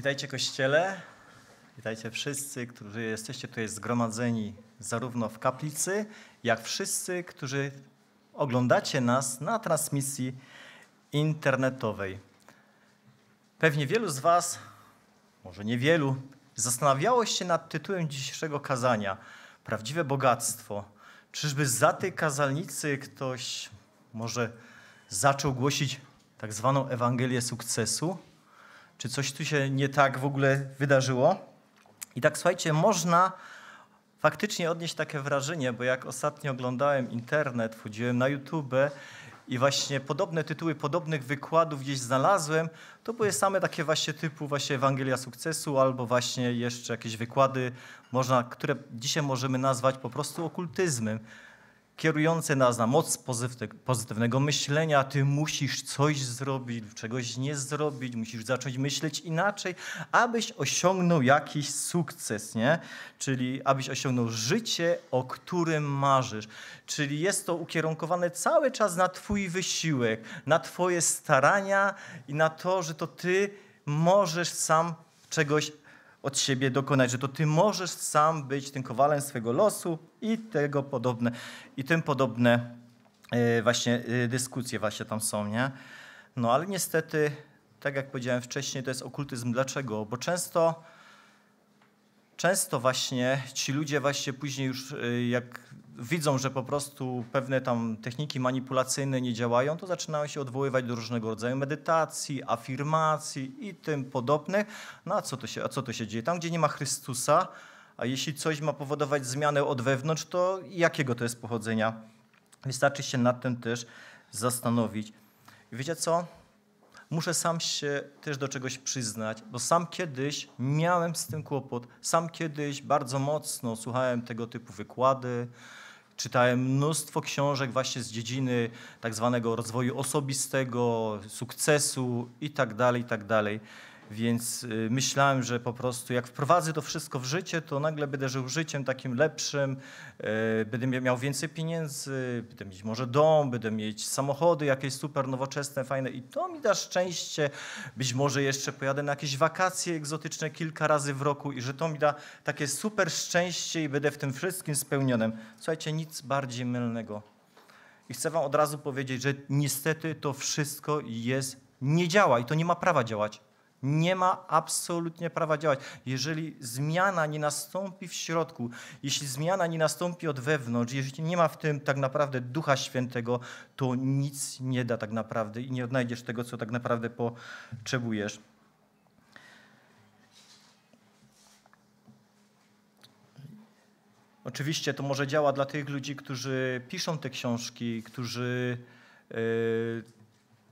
Witajcie Kościele, witajcie wszyscy, którzy jesteście tutaj zgromadzeni zarówno w kaplicy, jak wszyscy, którzy oglądacie nas na transmisji internetowej. Pewnie wielu z Was, może niewielu, zastanawiało się nad tytułem dzisiejszego kazania Prawdziwe Bogactwo. Czyżby za tej kazalnicy ktoś może zaczął głosić tak zwaną Ewangelię sukcesu? Czy coś tu się nie tak w ogóle wydarzyło? I tak słuchajcie, można faktycznie odnieść takie wrażenie, bo jak ostatnio oglądałem internet, wchodziłem na YouTube i właśnie podobne tytuły podobnych wykładów gdzieś znalazłem, to były same takie właśnie typu właśnie Ewangelia Sukcesu albo właśnie jeszcze jakieś wykłady, można, które dzisiaj możemy nazwać po prostu okultyzmem kierujące nas na moc pozytywnego myślenia. Ty musisz coś zrobić, czegoś nie zrobić, musisz zacząć myśleć inaczej, abyś osiągnął jakiś sukces, nie? Czyli abyś osiągnął życie, o którym marzysz. Czyli jest to ukierunkowane cały czas na Twój wysiłek, na Twoje starania i na to, że to Ty możesz sam czegoś od siebie dokonać, że to ty możesz sam być tym kowalem swojego losu i tego podobne, i tym podobne e, właśnie e, dyskusje właśnie tam są, nie? No ale niestety, tak jak powiedziałem wcześniej, to jest okultyzm. Dlaczego? Bo często, często właśnie ci ludzie właśnie później już e, jak widzą, że po prostu pewne tam techniki manipulacyjne nie działają, to zaczynają się odwoływać do różnego rodzaju medytacji, afirmacji i tym podobnych. No a co to się, a co to się dzieje? Tam, gdzie nie ma Chrystusa, a jeśli coś ma powodować zmianę od wewnątrz, to jakiego to jest pochodzenia? Wystarczy się nad tym też zastanowić. I wiecie co? Muszę sam się też do czegoś przyznać, bo sam kiedyś miałem z tym kłopot. Sam kiedyś bardzo mocno słuchałem tego typu wykłady, Czytałem mnóstwo książek właśnie z dziedziny tak zwanego rozwoju osobistego, sukcesu tak itd. Tak więc y, myślałem, że po prostu jak wprowadzę to wszystko w życie, to nagle będę żył życiem takim lepszym, y, będę miał więcej pieniędzy, będę mieć może dom, będę mieć samochody jakieś super nowoczesne, fajne i to mi da szczęście. Być może jeszcze pojadę na jakieś wakacje egzotyczne kilka razy w roku i że to mi da takie super szczęście i będę w tym wszystkim spełnionym. Słuchajcie, nic bardziej mylnego. I chcę wam od razu powiedzieć, że niestety to wszystko jest, nie działa i to nie ma prawa działać nie ma absolutnie prawa działać. Jeżeli zmiana nie nastąpi w środku, jeśli zmiana nie nastąpi od wewnątrz, jeśli nie ma w tym tak naprawdę Ducha Świętego, to nic nie da tak naprawdę i nie odnajdziesz tego, co tak naprawdę potrzebujesz. Oczywiście to może działa dla tych ludzi, którzy piszą te książki, którzy. Yy,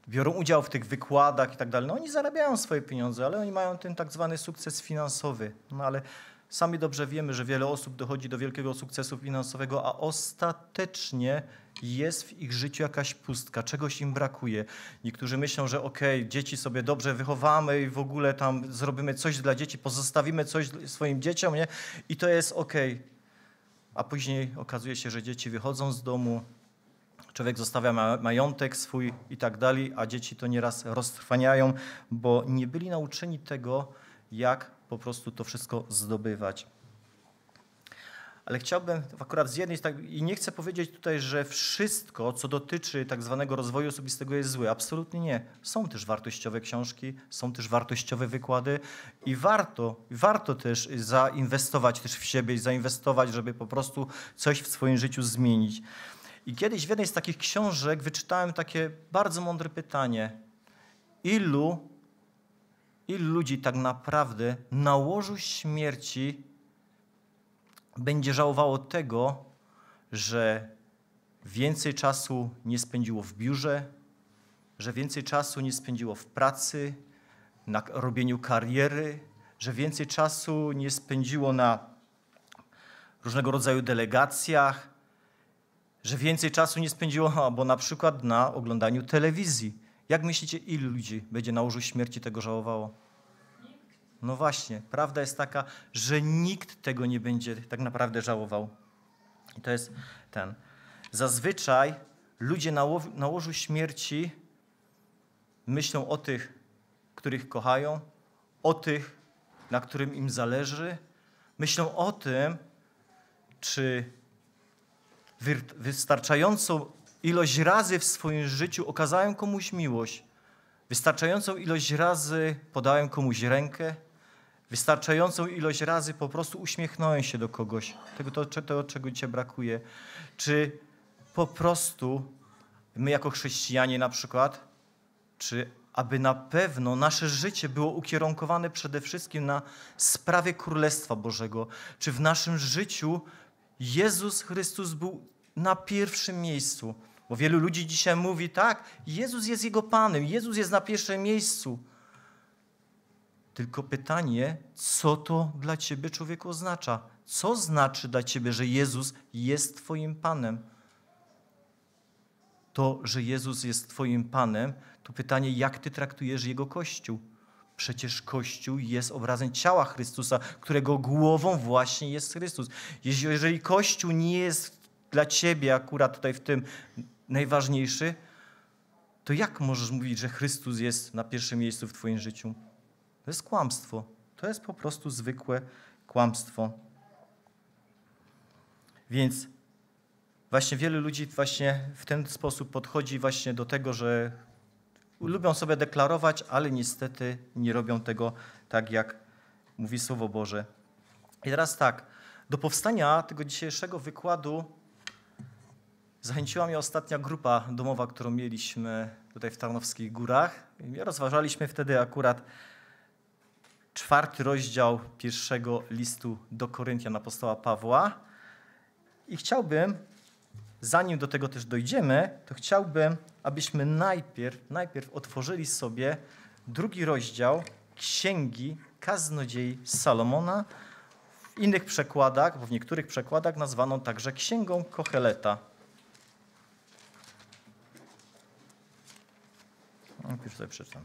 biorą udział w tych wykładach i tak dalej. No oni zarabiają swoje pieniądze, ale oni mają ten tak zwany sukces finansowy. No ale sami dobrze wiemy, że wiele osób dochodzi do wielkiego sukcesu finansowego, a ostatecznie jest w ich życiu jakaś pustka, czegoś im brakuje. Niektórzy myślą, że okej, okay, dzieci sobie dobrze wychowamy i w ogóle tam zrobimy coś dla dzieci, pozostawimy coś swoim dzieciom, nie? I to jest okej. Okay. A później okazuje się, że dzieci wychodzą z domu, Człowiek zostawia majątek swój i tak dalej, a dzieci to nieraz roztrwaniają, bo nie byli nauczeni tego, jak po prostu to wszystko zdobywać. Ale chciałbym akurat z jednej tak, i nie chcę powiedzieć tutaj, że wszystko, co dotyczy tak zwanego rozwoju osobistego jest złe. Absolutnie nie. Są też wartościowe książki, są też wartościowe wykłady i warto, warto też zainwestować też w siebie i zainwestować, żeby po prostu coś w swoim życiu zmienić. I kiedyś w jednej z takich książek wyczytałem takie bardzo mądre pytanie. Ilu, ilu ludzi tak naprawdę na łożu śmierci będzie żałowało tego, że więcej czasu nie spędziło w biurze, że więcej czasu nie spędziło w pracy, na robieniu kariery, że więcej czasu nie spędziło na różnego rodzaju delegacjach, że więcej czasu nie spędziło albo na przykład na oglądaniu telewizji. Jak myślicie, ilu ludzi będzie na łożu śmierci tego żałowało? No właśnie, prawda jest taka, że nikt tego nie będzie tak naprawdę żałował. I to jest ten. Zazwyczaj ludzie na, ło na łożu śmierci myślą o tych, których kochają, o tych, na którym im zależy. Myślą o tym, czy wystarczającą ilość razy w swoim życiu okazałem komuś miłość, wystarczającą ilość razy podałem komuś rękę, wystarczającą ilość razy po prostu uśmiechnąłem się do kogoś, tego, to, to czego Cię brakuje, czy po prostu my jako chrześcijanie na przykład, czy aby na pewno nasze życie było ukierunkowane przede wszystkim na sprawie Królestwa Bożego, czy w naszym życiu Jezus Chrystus był na pierwszym miejscu. Bo wielu ludzi dzisiaj mówi tak, Jezus jest jego Panem, Jezus jest na pierwszym miejscu. Tylko pytanie, co to dla ciebie człowieku oznacza? Co znaczy dla ciebie, że Jezus jest twoim Panem? To, że Jezus jest twoim Panem, to pytanie, jak ty traktujesz jego Kościół? Przecież Kościół jest obrazem ciała Chrystusa, którego głową właśnie jest Chrystus. Jeżeli Kościół nie jest dla ciebie akurat tutaj w tym najważniejszy, to jak możesz mówić, że Chrystus jest na pierwszym miejscu w twoim życiu? To jest kłamstwo. To jest po prostu zwykłe kłamstwo. Więc właśnie wielu ludzi właśnie w ten sposób podchodzi właśnie do tego, że lubią sobie deklarować, ale niestety nie robią tego tak, jak mówi Słowo Boże. I teraz tak, do powstania tego dzisiejszego wykładu zachęciła mnie ostatnia grupa domowa, którą mieliśmy tutaj w Tarnowskich Górach. I rozważaliśmy wtedy akurat czwarty rozdział pierwszego listu do Koryntian apostoła Pawła. I chciałbym zanim do tego też dojdziemy, to chciałbym, abyśmy najpierw, najpierw otworzyli sobie drugi rozdział Księgi Kaznodziei Salomona. W innych przekładach, bo w niektórych przekładach nazwano także Księgą Kocheleta. No, najpierw sobie przeczytam.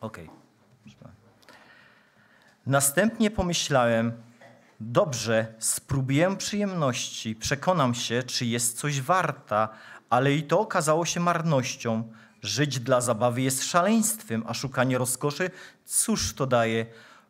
Okej. Okay. Następnie pomyślałem, dobrze, spróbuję przyjemności, przekonam się, czy jest coś warta, ale i to okazało się marnością. Żyć dla zabawy jest szaleństwem, a szukanie rozkoszy cóż to daje?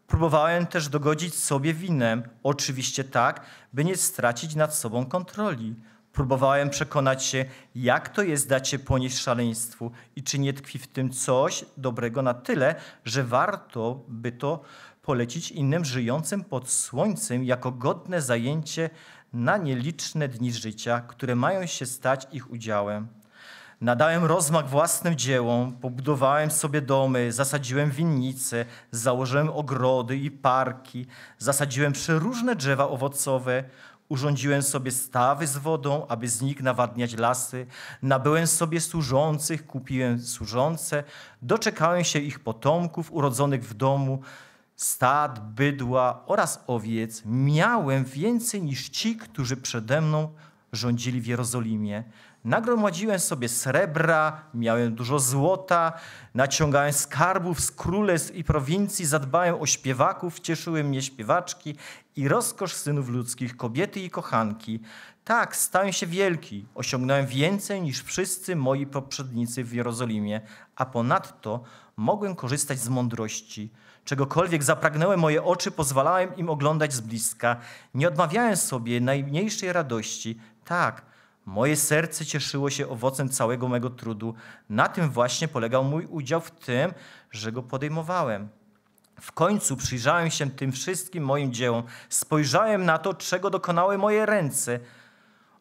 Próbowałem też dogodzić sobie winem, oczywiście tak, by nie stracić nad sobą kontroli. Próbowałem przekonać się, jak to jest dać się ponieść szaleństwu i czy nie tkwi w tym coś dobrego na tyle, że warto by to polecić innym żyjącym pod słońcem jako godne zajęcie na nieliczne dni życia, które mają się stać ich udziałem. Nadałem rozmach własnym dziełom, pobudowałem sobie domy, zasadziłem winnice, założyłem ogrody i parki, zasadziłem przeróżne drzewa owocowe, Urządziłem sobie stawy z wodą, aby z nich nawadniać lasy. Nabyłem sobie służących, kupiłem służące. Doczekałem się ich potomków urodzonych w domu, stad, bydła oraz owiec. Miałem więcej niż ci, którzy przede mną rządzili w Jerozolimie. Nagromadziłem sobie srebra, miałem dużo złota, naciągałem skarbów z królestw i prowincji, zadbałem o śpiewaków, cieszyły mnie śpiewaczki i rozkosz synów ludzkich, kobiety i kochanki. Tak, stałem się wielki, osiągnąłem więcej niż wszyscy moi poprzednicy w Jerozolimie, a ponadto mogłem korzystać z mądrości. Czegokolwiek zapragnęły moje oczy, pozwalałem im oglądać z bliska. Nie odmawiałem sobie najmniejszej radości. Tak, Moje serce cieszyło się owocem całego mego trudu. Na tym właśnie polegał mój udział w tym, że go podejmowałem. W końcu przyjrzałem się tym wszystkim moim dziełom, spojrzałem na to, czego dokonały moje ręce.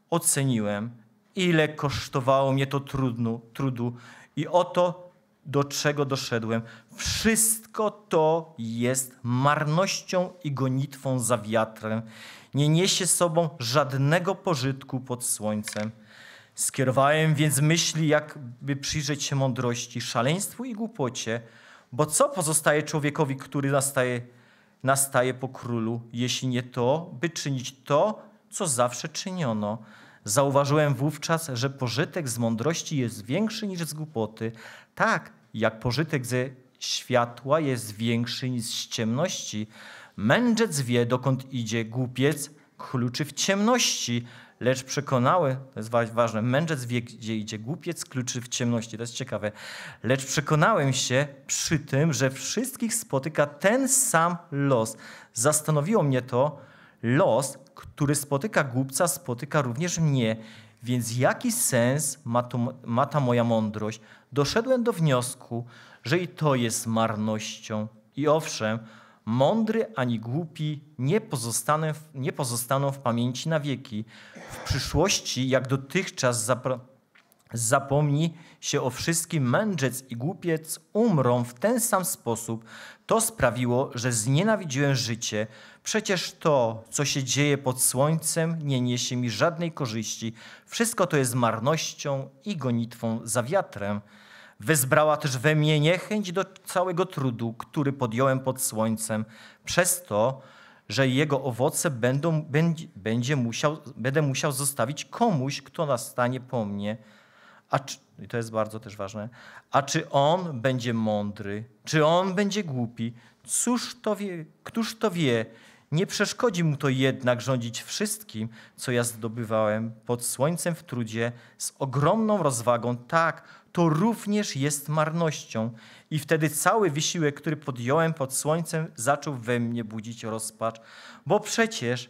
Oceniłem, ile kosztowało mnie to trudno, trudu i oto do czego doszedłem, wszystko to jest marnością i gonitwą za wiatrem. Nie niesie sobą żadnego pożytku pod słońcem. Skierowałem więc myśli, jakby przyjrzeć się mądrości, szaleństwu i głupocie, bo co pozostaje człowiekowi, który nastaje, nastaje po królu, jeśli nie to, by czynić to, co zawsze czyniono. Zauważyłem wówczas, że pożytek z mądrości jest większy niż z głupoty. Tak, jak pożytek ze światła jest większy niż z ciemności. Mędrzec wie, dokąd idzie, głupiec kluczy w ciemności, lecz przekonały, to jest ważne, mędrzec wie, gdzie idzie, głupiec kluczy w ciemności, to jest ciekawe, lecz przekonałem się przy tym, że wszystkich spotyka ten sam los. Zastanowiło mnie to, los, który spotyka głupca, spotyka również mnie. Więc jaki sens ma, ma ta moja mądrość? Doszedłem do wniosku, że i to jest marnością. I owszem, mądry ani głupi nie pozostaną, nie pozostaną w pamięci na wieki. W przyszłości, jak dotychczas zapra- zapomni się o wszystkim, mędrzec i głupiec umrą w ten sam sposób, to sprawiło, że znienawidziłem życie. Przecież to, co się dzieje pod słońcem, nie niesie mi żadnej korzyści. Wszystko to jest marnością i gonitwą za wiatrem. Wezbrała też we mnie niechęć do całego trudu, który podjąłem pod słońcem, przez to, że jego owoce będą, będzie musiał, będę musiał zostawić komuś, kto nastanie po mnie. A i to jest bardzo też ważne. A czy on będzie mądry? Czy on będzie głupi? Cóż to wie? Któż to wie? Nie przeszkodzi mu to jednak rządzić wszystkim, co ja zdobywałem pod słońcem w trudzie z ogromną rozwagą. Tak, to również jest marnością. I wtedy cały wysiłek, który podjąłem pod słońcem, zaczął we mnie budzić rozpacz, bo przecież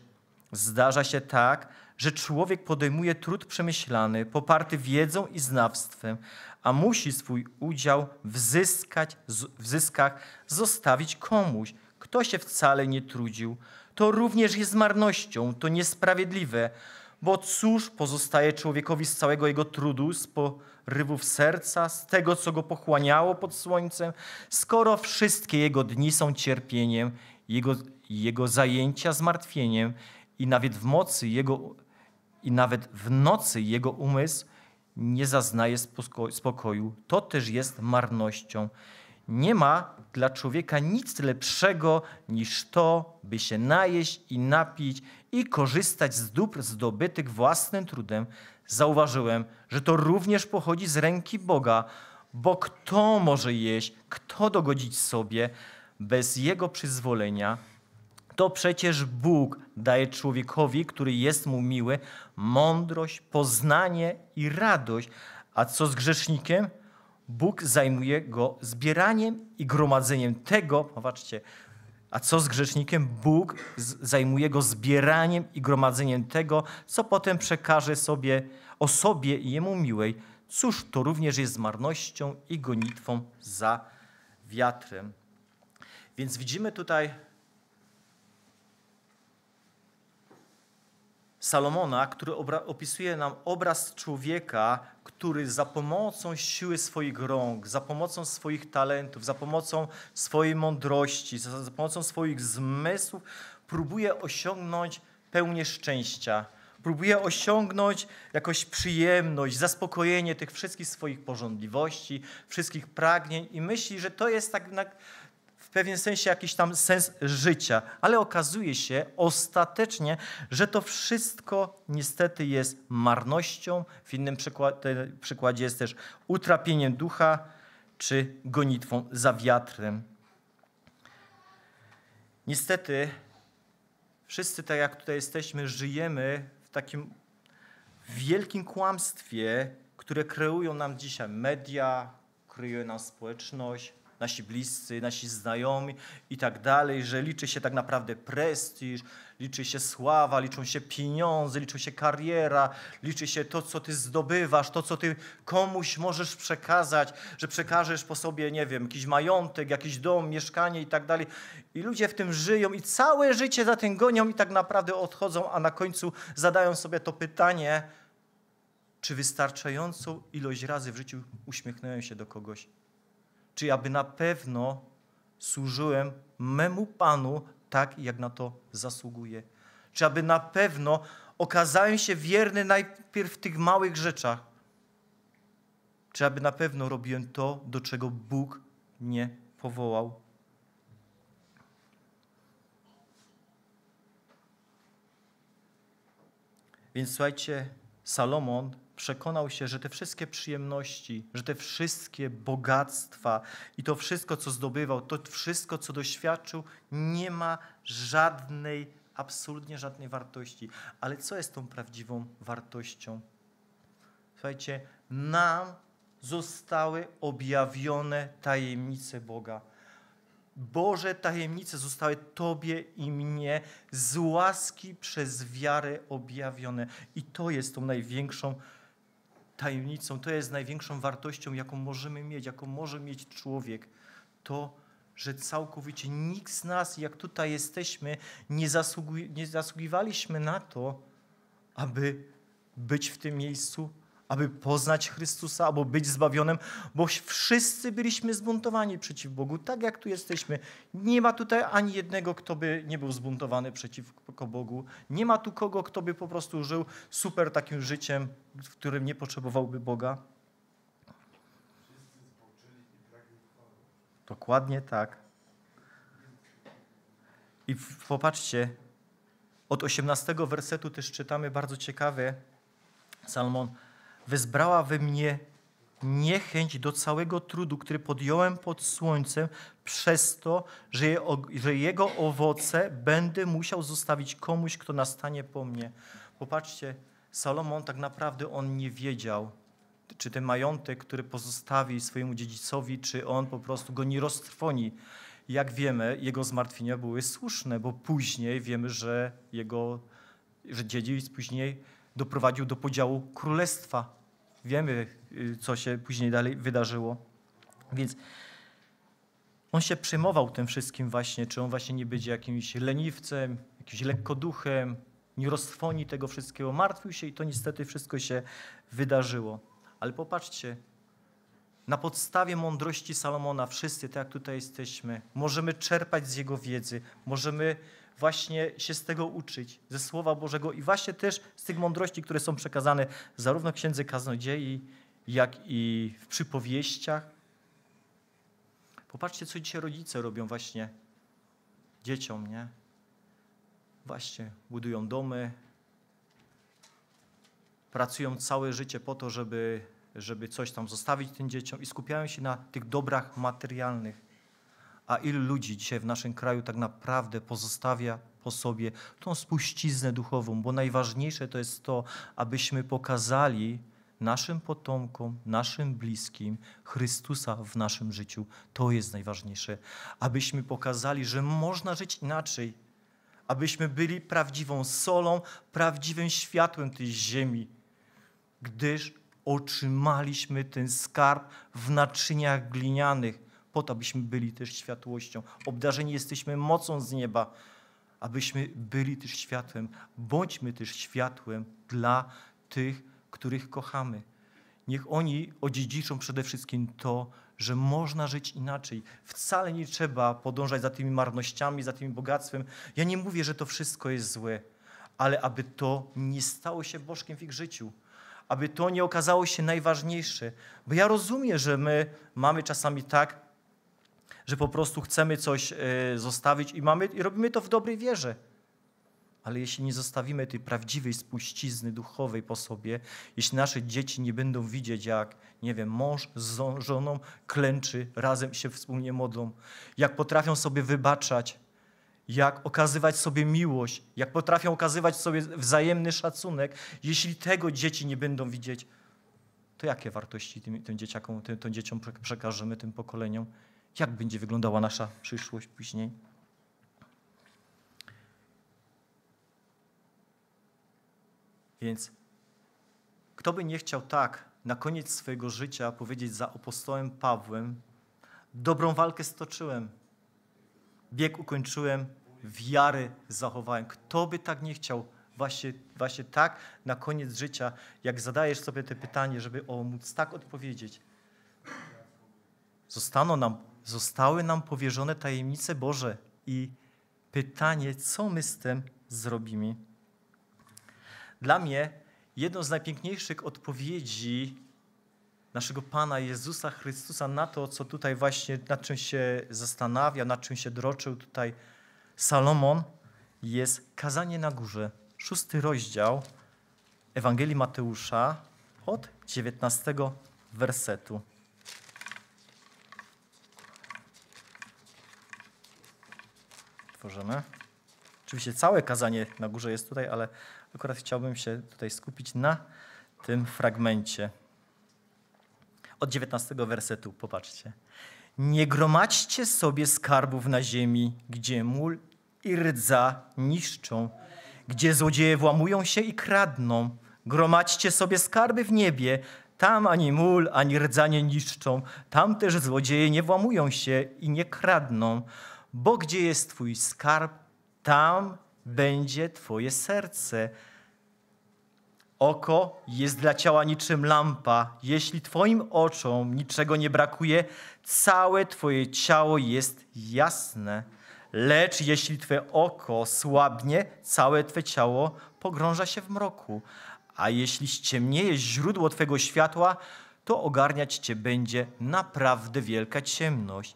zdarza się tak, że człowiek podejmuje trud przemyślany, poparty wiedzą i znawstwem, a musi swój udział w, zyskać, w zyskach zostawić komuś, kto się wcale nie trudził. To również jest marnością, to niesprawiedliwe, bo cóż pozostaje człowiekowi z całego jego trudu, z porywów serca, z tego, co go pochłaniało pod słońcem, skoro wszystkie jego dni są cierpieniem, jego, jego zajęcia zmartwieniem i nawet w mocy jego i nawet w nocy jego umysł nie zaznaje spokoju. To też jest marnością. Nie ma dla człowieka nic lepszego niż to, by się najeść i napić i korzystać z dóbr zdobytych własnym trudem. Zauważyłem, że to również pochodzi z ręki Boga, bo kto może jeść, kto dogodzić sobie bez jego przyzwolenia? To przecież Bóg daje człowiekowi, który jest mu miły, mądrość, poznanie i radość. A co z grzesznikiem? Bóg zajmuje go zbieraniem i gromadzeniem tego, popatrzcie, a co z grzesznikiem? Bóg zajmuje go zbieraniem i gromadzeniem tego, co potem przekaże sobie osobie jemu miłej. Cóż to również jest marnością i gonitwą za wiatrem. Więc widzimy tutaj Salomona, który opisuje nam obraz człowieka, który za pomocą siły swoich rąk, za pomocą swoich talentów, za pomocą swojej mądrości, za, pomocą swoich zmysłów próbuje osiągnąć pełnię szczęścia, próbuje osiągnąć jakąś przyjemność, zaspokojenie tych wszystkich swoich pożądliwości, wszystkich pragnień i myśli, że to jest tak, w pewien sensie jakiś tam sens życia, ale okazuje się ostatecznie, że to wszystko niestety jest marnością. W innym przykładzie jest też utrapieniem ducha czy gonitwą za wiatrem. Niestety wszyscy, tak jak tutaj jesteśmy, żyjemy w takim wielkim kłamstwie, które kreują nam dzisiaj media, kryje nam społeczność, nasi bliscy, nasi znajomi i tak dalej, że liczy się tak naprawdę prestiż, liczy się sława, liczą się pieniądze, liczy się kariera, liczy się to, co ty zdobywasz, to, co ty komuś możesz przekazać, że przekażesz po sobie, nie wiem, jakiś majątek, jakiś dom, mieszkanie i tak dalej. I ludzie w tym żyją i całe życie za tym gonią i tak naprawdę odchodzą, a na końcu zadają sobie to pytanie, czy wystarczającą ilość razy w życiu uśmiechnąłem się do kogoś czy aby na pewno służyłem memu Panu tak, jak na to zasługuje. Czy aby na pewno okazałem się wierny najpierw w tych małych rzeczach. Czy aby na pewno robiłem to, do czego Bóg mnie powołał. Więc słuchajcie, Salomon przekonał się, że te wszystkie przyjemności, że te wszystkie bogactwa i to wszystko, co zdobywał, to wszystko, co doświadczył, nie ma żadnej, absolutnie żadnej wartości. Ale co jest tą prawdziwą wartością? Słuchajcie, nam zostały objawione tajemnice Boga. Boże tajemnice zostały Tobie i mnie z łaski przez wiarę objawione. I to jest tą największą tajemnicą, to jest największą wartością, jaką możemy mieć, jaką może mieć człowiek, to, że całkowicie nikt z nas, jak tutaj jesteśmy, nie, zasługi, nie zasługiwaliśmy na to, aby być w tym miejscu, aby poznać Chrystusa, albo być zbawionym, bo wszyscy byliśmy zbuntowani przeciw Bogu, tak jak tu jesteśmy. Nie ma tutaj ani jednego, kto by nie był zbuntowany przeciwko Bogu. Nie ma tu kogo, kto by po prostu żył super takim życiem, w którym nie potrzebowałby Boga. Dokładnie tak. I popatrzcie, od 18 wersetu też czytamy bardzo ciekawe. Salmon wezbrała we mnie niechęć do całego trudu, który podjąłem pod słońcem, przez to, że, je, że jego owoce będę musiał zostawić komuś, kto nastanie po mnie. Popatrzcie, Salomon tak naprawdę on nie wiedział, czy ten majątek, który pozostawi swojemu dziedzicowi, czy on po prostu go nie roztrwoni. Jak wiemy, jego zmartwienia były słuszne, bo później wiemy, że jego że dziedzic później doprowadził do podziału królestwa Wiemy, y, co się później dalej wydarzyło. Więc on się przejmował tym wszystkim właśnie, czy on właśnie nie będzie jakimś leniwcem, jakimś lekkoduchem, nie roztwoni tego wszystkiego. Martwił się i to niestety wszystko się wydarzyło. Ale popatrzcie, na podstawie mądrości Salomona wszyscy, tak jak tutaj jesteśmy, możemy czerpać z jego wiedzy, możemy właśnie się z tego uczyć, ze Słowa Bożego i właśnie też z tych mądrości, które są przekazane zarówno w Księdze Kaznodziei, jak i w przypowieściach. Popatrzcie, co dzisiaj rodzice robią właśnie dzieciom, nie? Właśnie budują domy, pracują całe życie po to, żeby, żeby coś tam zostawić tym dzieciom i skupiają się na tych dobrach materialnych. A ilu ludzi dzisiaj w naszym kraju tak naprawdę pozostawia po sobie tą spuściznę duchową, bo najważniejsze to jest to, abyśmy pokazali naszym potomkom, naszym bliskim Chrystusa w naszym życiu. To jest najważniejsze, abyśmy pokazali, że można żyć inaczej, abyśmy byli prawdziwą solą, prawdziwym światłem tej ziemi, gdyż otrzymaliśmy ten skarb w naczyniach glinianych po to, abyśmy byli też światłością. Obdarzeni jesteśmy mocą z nieba, abyśmy byli też światłem. Bądźmy też światłem dla tych, których kochamy. Niech oni odziedziczą przede wszystkim to, że można żyć inaczej. Wcale nie trzeba podążać za tymi marnościami, za tym bogactwem. Ja nie mówię, że to wszystko jest złe, ale aby to nie stało się bożkiem w ich życiu aby to nie okazało się najważniejsze. Bo ja rozumiem, że my mamy czasami tak, że po prostu chcemy coś e, zostawić i, mamy, i robimy to w dobrej wierze. Ale jeśli nie zostawimy tej prawdziwej spuścizny duchowej po sobie, jeśli nasze dzieci nie będą widzieć, jak, nie wiem, mąż z żoną klęczy, razem się wspólnie modlą, jak potrafią sobie wybaczać, jak okazywać sobie miłość, jak potrafią okazywać sobie wzajemny szacunek, jeśli tego dzieci nie będą widzieć, to jakie wartości tym, tym dzieciakom, tym, tym dzieciom przekażemy, tym pokoleniom? jak będzie wyglądała nasza przyszłość później. Więc kto by nie chciał tak na koniec swojego życia powiedzieć za apostołem Pawłem, dobrą walkę stoczyłem, bieg ukończyłem, wiary zachowałem. Kto by tak nie chciał właśnie, właśnie tak na koniec życia, jak zadajesz sobie te pytanie, żeby o, móc tak odpowiedzieć. Zostaną nam Zostały nam powierzone tajemnice Boże i pytanie, co my z tym zrobimy. Dla mnie jedną z najpiękniejszych odpowiedzi naszego Pana Jezusa Chrystusa na to, co tutaj właśnie, nad czym się zastanawia, nad czym się droczył tutaj Salomon, jest kazanie na górze. Szósty rozdział Ewangelii Mateusza od 19 wersetu. otworzymy. Oczywiście całe kazanie na górze jest tutaj, ale akurat chciałbym się tutaj skupić na tym fragmencie. Od 19 wersetu, popatrzcie. Nie gromadźcie sobie skarbów na ziemi, gdzie mól i rdza niszczą, gdzie złodzieje włamują się i kradną. Gromadźcie sobie skarby w niebie, tam ani mól, ani rdza nie niszczą, tam też złodzieje nie włamują się i nie kradną bo gdzie jest Twój skarb, tam będzie Twoje serce. Oko jest dla ciała niczym lampa. Jeśli Twoim oczom niczego nie brakuje, całe Twoje ciało jest jasne. Lecz jeśli Twoje oko słabnie, całe Twoje ciało pogrąża się w mroku. A jeśli ściemnieje źródło twojego światła, to ogarniać Cię będzie naprawdę wielka ciemność.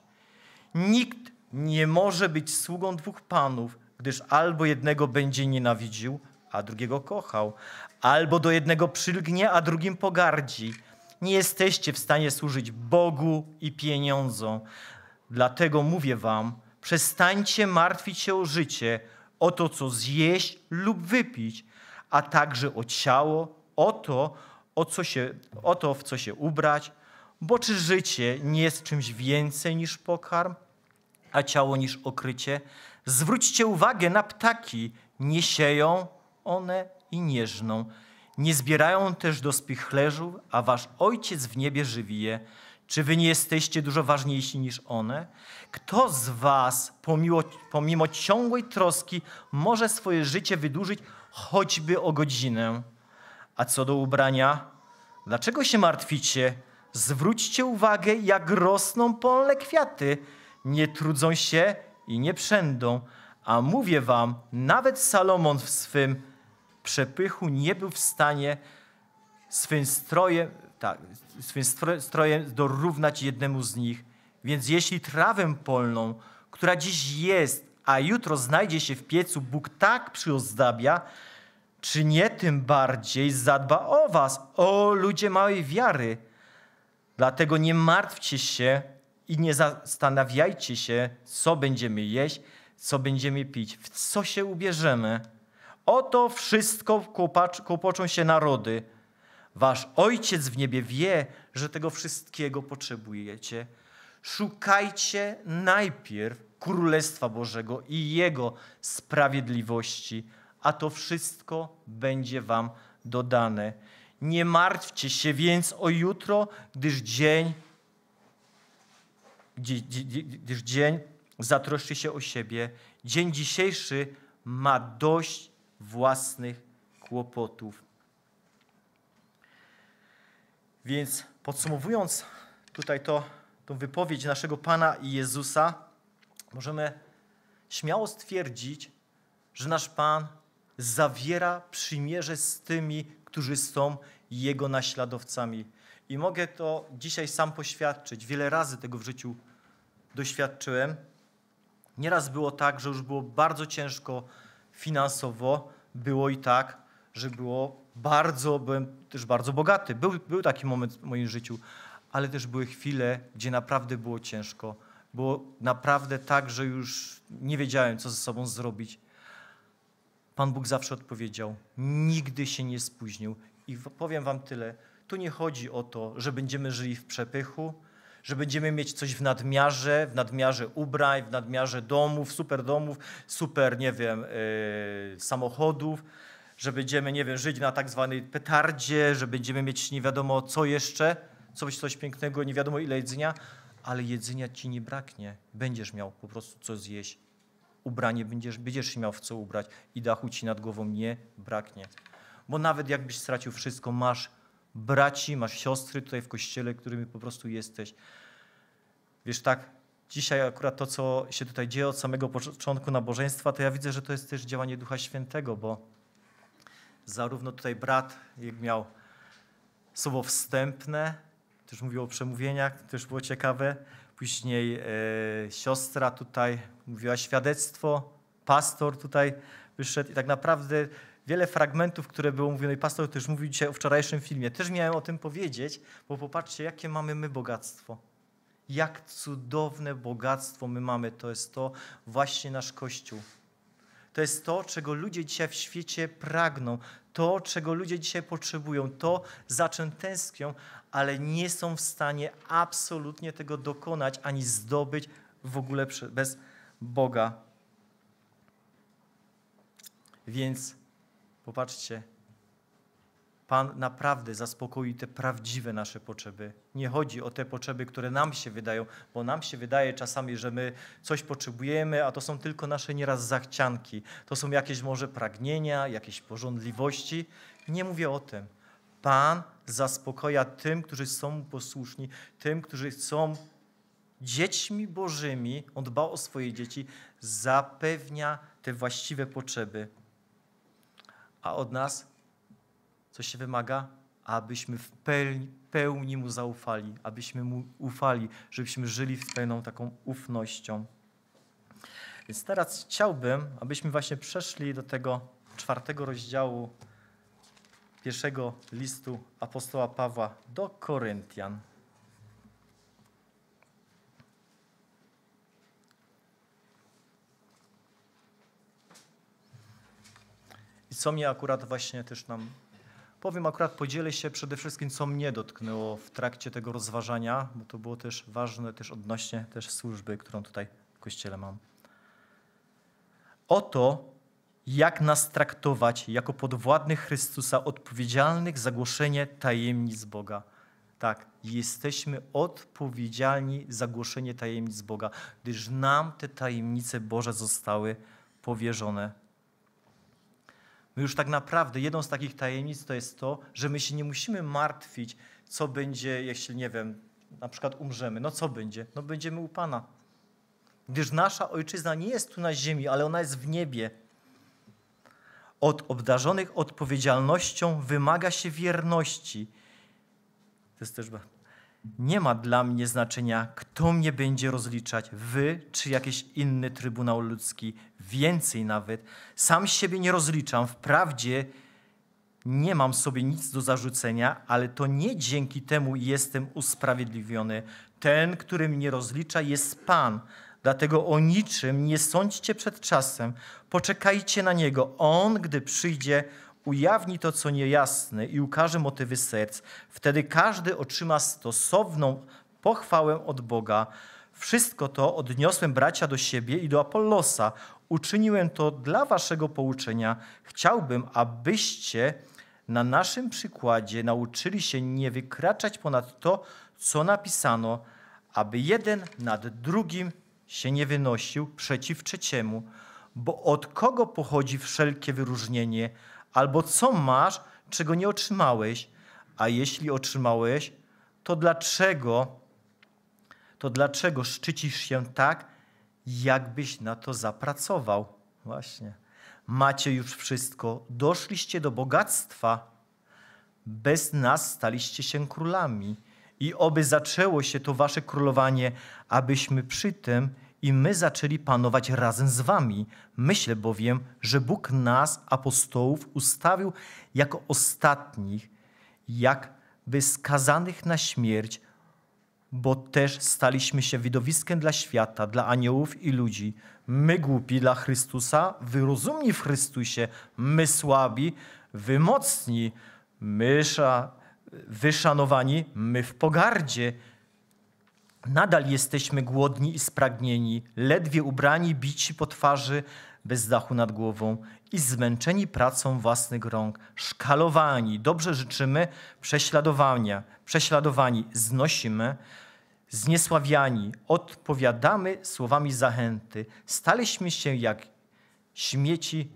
Nikt nie może być sługą dwóch panów, gdyż albo jednego będzie nienawidził, a drugiego kochał, albo do jednego przylgnie, a drugim pogardzi. Nie jesteście w stanie służyć Bogu i pieniądzom. Dlatego mówię wam, przestańcie martwić się o życie, o to, co zjeść lub wypić, a także o ciało, o to, o, co się, o to w co się ubrać, bo czy życie nie jest czymś więcej niż pokarm, a ciało niż okrycie. Zwróćcie uwagę na ptaki, nie sieją one i nie żną. Nie zbierają też do spichlerzów, a wasz ojciec w niebie żywi je. Czy wy nie jesteście dużo ważniejsi niż one? Kto z was, pomimo, pomimo ciągłej troski, może swoje życie wydłużyć choćby o godzinę? A co do ubrania, dlaczego się martwicie? Zwróćcie uwagę, jak rosną polne kwiaty nie trudzą się i nie przędą. A mówię wam, nawet Salomon w swym przepychu nie był w stanie swym strojem, tak, swym strojem dorównać jednemu z nich. Więc jeśli trawę polną, która dziś jest, a jutro znajdzie się w piecu, Bóg tak przyozdabia, czy nie tym bardziej zadba o was, o ludzie małej wiary. Dlatego nie martwcie się, i nie zastanawiajcie się, co będziemy jeść, co będziemy pić, w co się ubierzemy. Oto wszystko kłopoczą się narody. Wasz Ojciec w niebie wie, że tego wszystkiego potrzebujecie. Szukajcie najpierw Królestwa Bożego i Jego sprawiedliwości, a to wszystko będzie Wam dodane. Nie martwcie się więc o jutro, gdyż dzień gdyż dzień zatroszczy się o siebie. Dzień dzisiejszy ma dość własnych kłopotów. Więc podsumowując tutaj to, tą wypowiedź naszego Pana i Jezusa, możemy śmiało stwierdzić, że nasz Pan zawiera przymierze z tymi, którzy są Jego naśladowcami. I mogę to dzisiaj sam poświadczyć. Wiele razy tego w życiu doświadczyłem. Nieraz było tak, że już było bardzo ciężko finansowo, było i tak, że było bardzo, byłem też bardzo bogaty. Był, był taki moment w moim życiu, ale też były chwile, gdzie naprawdę było ciężko. Było naprawdę tak, że już nie wiedziałem, co ze sobą zrobić. Pan Bóg zawsze odpowiedział: Nigdy się nie spóźnił. I powiem Wam tyle, tu nie chodzi o to, że będziemy żyli w przepychu, że będziemy mieć coś w nadmiarze, w nadmiarze ubrań, w nadmiarze domów, super domów, super, nie wiem, yy, samochodów, że będziemy, nie wiem, żyć na tak zwanej petardzie, że będziemy mieć nie wiadomo co jeszcze, coś, coś pięknego, nie wiadomo ile jedzenia, ale jedzenia ci nie braknie. Będziesz miał po prostu co zjeść. Ubranie będziesz, będziesz miał w co ubrać i dachu ci nad głową nie braknie. Bo nawet jakbyś stracił wszystko, masz braci, masz siostry tutaj w kościele, którymi po prostu jesteś. Wiesz, tak, dzisiaj akurat to, co się tutaj dzieje od samego początku nabożeństwa, to ja widzę, że to jest też działanie Ducha Świętego, bo zarówno tutaj brat, jak miał słowo wstępne, też mówił o przemówieniach, też było ciekawe. Później e, siostra tutaj mówiła świadectwo, pastor tutaj wyszedł i tak naprawdę wiele fragmentów, które było mówione i pastor też mówił dzisiaj o wczorajszym filmie. Też miałem o tym powiedzieć, bo popatrzcie, jakie mamy my bogactwo. Jak cudowne bogactwo my mamy. To jest to właśnie nasz Kościół. To jest to, czego ludzie dzisiaj w świecie pragną, to, czego ludzie dzisiaj potrzebują, to, za czym tęsknią, ale nie są w stanie absolutnie tego dokonać ani zdobyć w ogóle bez Boga. Więc Popatrzcie, Pan naprawdę zaspokoi te prawdziwe nasze potrzeby. Nie chodzi o te potrzeby, które nam się wydają, bo nam się wydaje czasami, że my coś potrzebujemy, a to są tylko nasze nieraz zachcianki. To są jakieś może pragnienia, jakieś pożądliwości. Nie mówię o tym. Pan zaspokoja tym, którzy są posłuszni, tym, którzy są dziećmi Bożymi. On dba o swoje dzieci, zapewnia te właściwe potrzeby a od nas co się wymaga? Abyśmy w pełni, pełni Mu zaufali, abyśmy Mu ufali, żebyśmy żyli z pełną taką ufnością. Więc teraz chciałbym, abyśmy właśnie przeszli do tego czwartego rozdziału pierwszego listu apostoła Pawła do Koryntian. co mnie akurat właśnie też nam powiem, akurat podzielę się przede wszystkim, co mnie dotknęło w trakcie tego rozważania, bo to było też ważne też odnośnie też służby, którą tutaj w kościele mam. Oto jak nas traktować jako podwładnych Chrystusa, odpowiedzialnych za głoszenie tajemnic Boga. Tak, jesteśmy odpowiedzialni za głoszenie tajemnic Boga, gdyż nam te tajemnice Boże zostały powierzone My już tak naprawdę, jedną z takich tajemnic to jest to, że my się nie musimy martwić, co będzie, jeśli, nie wiem, na przykład umrzemy. No co będzie? No będziemy u Pana. Gdyż nasza ojczyzna nie jest tu na ziemi, ale ona jest w niebie. Od obdarzonych odpowiedzialnością wymaga się wierności. To jest też nie ma dla mnie znaczenia, kto mnie będzie rozliczać, wy czy jakiś inny trybunał ludzki, więcej nawet. Sam siebie nie rozliczam, wprawdzie nie mam sobie nic do zarzucenia, ale to nie dzięki temu jestem usprawiedliwiony. Ten, który mnie rozlicza, jest Pan. Dlatego o niczym nie sądźcie przed czasem. Poczekajcie na niego. On, gdy przyjdzie, ujawni to, co niejasne i ukaże motywy serc. Wtedy każdy otrzyma stosowną pochwałę od Boga. Wszystko to odniosłem bracia do siebie i do Apollosa. Uczyniłem to dla waszego pouczenia. Chciałbym, abyście na naszym przykładzie nauczyli się nie wykraczać ponad to, co napisano, aby jeden nad drugim się nie wynosił przeciw trzeciemu, bo od kogo pochodzi wszelkie wyróżnienie, albo co masz, czego nie otrzymałeś, a jeśli otrzymałeś, to dlaczego, to dlaczego szczycisz się tak, jakbyś na to zapracował? Właśnie. Macie już wszystko, doszliście do bogactwa, bez nas staliście się królami i oby zaczęło się to wasze królowanie, abyśmy przy tym i my zaczęli panować razem z wami. Myślę bowiem, że Bóg nas, apostołów, ustawił jako ostatnich, jakby skazanych na śmierć, bo też staliśmy się widowiskiem dla świata, dla aniołów i ludzi. My głupi dla Chrystusa, wyrozumni w Chrystusie, my słabi, wy mocni, my sza, wyszanowani, my w pogardzie, Nadal jesteśmy głodni i spragnieni, ledwie ubrani, bici po twarzy, bez dachu nad głową i zmęczeni pracą własnych rąk, szkalowani, dobrze życzymy, prześladowania, prześladowani, znosimy, zniesławiani, odpowiadamy słowami zachęty. Staliśmy się jak śmieci,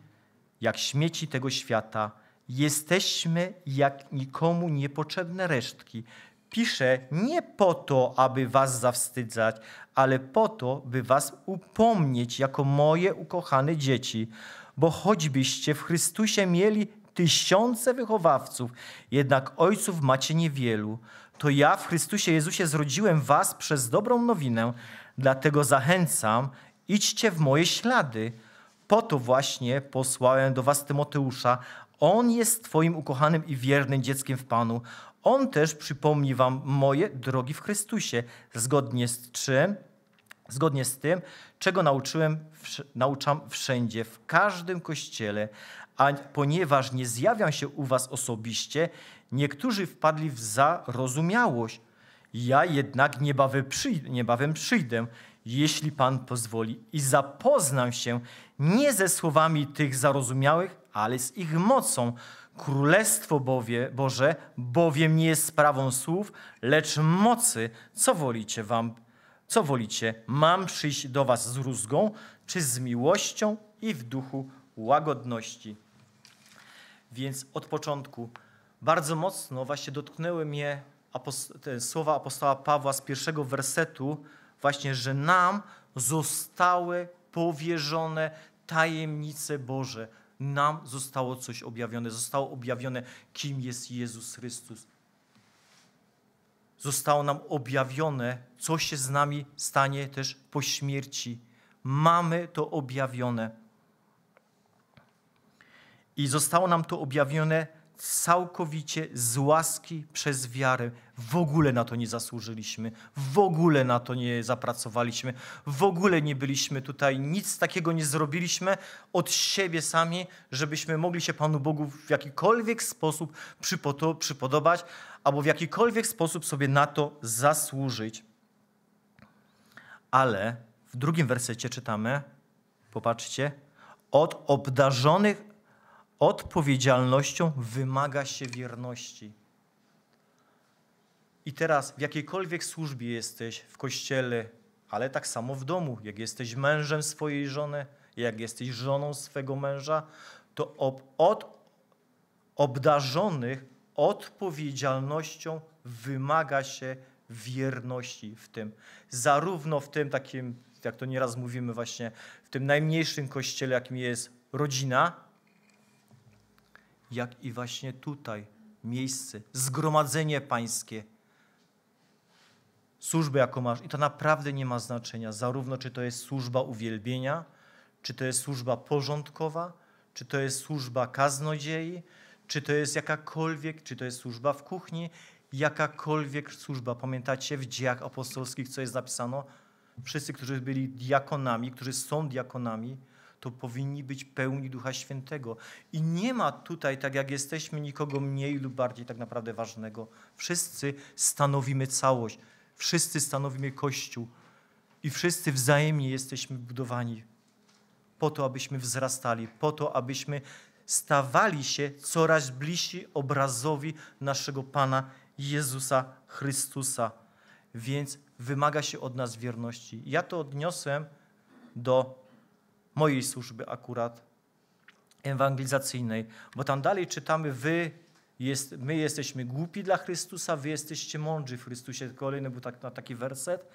jak śmieci tego świata. Jesteśmy jak nikomu niepotrzebne resztki pisze nie po to, aby was zawstydzać, ale po to, by was upomnieć jako moje ukochane dzieci, bo choćbyście w Chrystusie mieli tysiące wychowawców, jednak ojców macie niewielu. To ja w Chrystusie Jezusie zrodziłem was przez dobrą nowinę, dlatego zachęcam, idźcie w moje ślady. Po to właśnie posłałem do was Tymoteusza. On jest twoim ukochanym i wiernym dzieckiem w Panu. On też przypomni wam moje drogi w Chrystusie, zgodnie z czym, zgodnie z tym, czego nauczyłem, nauczam wszędzie, w każdym kościele, a ponieważ nie zjawiam się u was osobiście, niektórzy wpadli w zarozumiałość. Ja jednak niebawem, przyj niebawem przyjdę, jeśli Pan pozwoli, i zapoznam się nie ze słowami tych zarozumiałych, ale z ich mocą, Królestwo bowie, Boże bowiem nie jest sprawą słów, lecz mocy. Co wolicie wam? Co wolicie? Mam przyjść do was z rózgą, czy z miłością i w duchu łagodności? Więc od początku bardzo mocno właśnie dotknęły mnie słowa apostoła Pawła z pierwszego wersetu, właśnie, że nam zostały powierzone tajemnice Boże nam zostało coś objawione. Zostało objawione, kim jest Jezus Chrystus. Zostało nam objawione, co się z nami stanie też po śmierci. Mamy to objawione. I zostało nam to objawione całkowicie z łaski przez wiarę. W ogóle na to nie zasłużyliśmy, w ogóle na to nie zapracowaliśmy, w ogóle nie byliśmy tutaj, nic takiego nie zrobiliśmy od siebie sami, żebyśmy mogli się Panu Bogu w jakikolwiek sposób przypodobać albo w jakikolwiek sposób sobie na to zasłużyć. Ale w drugim wersecie czytamy, popatrzcie, od obdarzonych odpowiedzialnością wymaga się wierności. I teraz w jakiejkolwiek służbie jesteś, w kościele, ale tak samo w domu, jak jesteś mężem swojej żony, jak jesteś żoną swego męża, to ob, od obdarzonych odpowiedzialnością wymaga się wierności w tym. Zarówno w tym takim, jak to nieraz mówimy właśnie, w tym najmniejszym kościele, jakim jest rodzina, jak i właśnie tutaj miejsce, zgromadzenie pańskie, służbę, jaką masz. I to naprawdę nie ma znaczenia, zarówno czy to jest służba uwielbienia, czy to jest służba porządkowa, czy to jest służba kaznodziei, czy to jest jakakolwiek, czy to jest służba w kuchni, jakakolwiek służba. Pamiętacie w dziejach apostolskich, co jest napisano? Wszyscy, którzy byli diakonami, którzy są diakonami, to powinni być pełni Ducha Świętego. I nie ma tutaj, tak jak jesteśmy, nikogo mniej lub bardziej tak naprawdę ważnego. Wszyscy stanowimy całość, wszyscy stanowimy Kościół i wszyscy wzajemnie jesteśmy budowani po to, abyśmy wzrastali, po to, abyśmy stawali się coraz bliżsi obrazowi naszego Pana Jezusa Chrystusa. Więc wymaga się od nas wierności. Ja to odniosłem do mojej służby akurat ewangelizacyjnej, bo tam dalej czytamy wy jest, my jesteśmy głupi dla Chrystusa, wy jesteście mądrzy w Chrystusie. Kolejny był tak, na taki werset.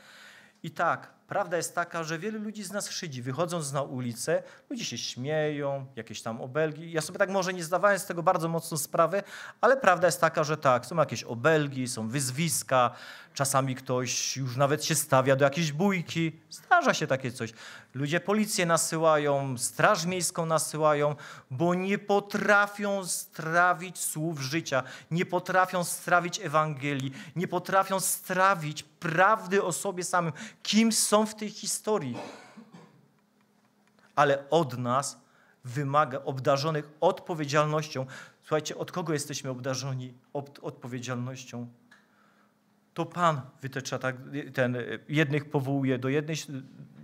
I tak, Prawda jest taka, że wielu ludzi z nas szydzi. Wychodząc na ulicę, ludzie się śmieją, jakieś tam obelgi. Ja sobie tak może nie zdawałem z tego bardzo mocno sprawy, ale prawda jest taka, że tak, są jakieś obelgi, są wyzwiska, czasami ktoś już nawet się stawia do jakiejś bójki. Zdarza się takie coś. Ludzie policję nasyłają, straż miejską nasyłają, bo nie potrafią strawić słów życia, nie potrafią strawić Ewangelii, nie potrafią strawić prawdy o sobie samym, kim są w tej historii, ale od nas wymaga obdarzonych odpowiedzialnością. Słuchajcie, od kogo jesteśmy obdarzeni odpowiedzialnością? To Pan wytycza tak, ten, jednych powołuje do jednej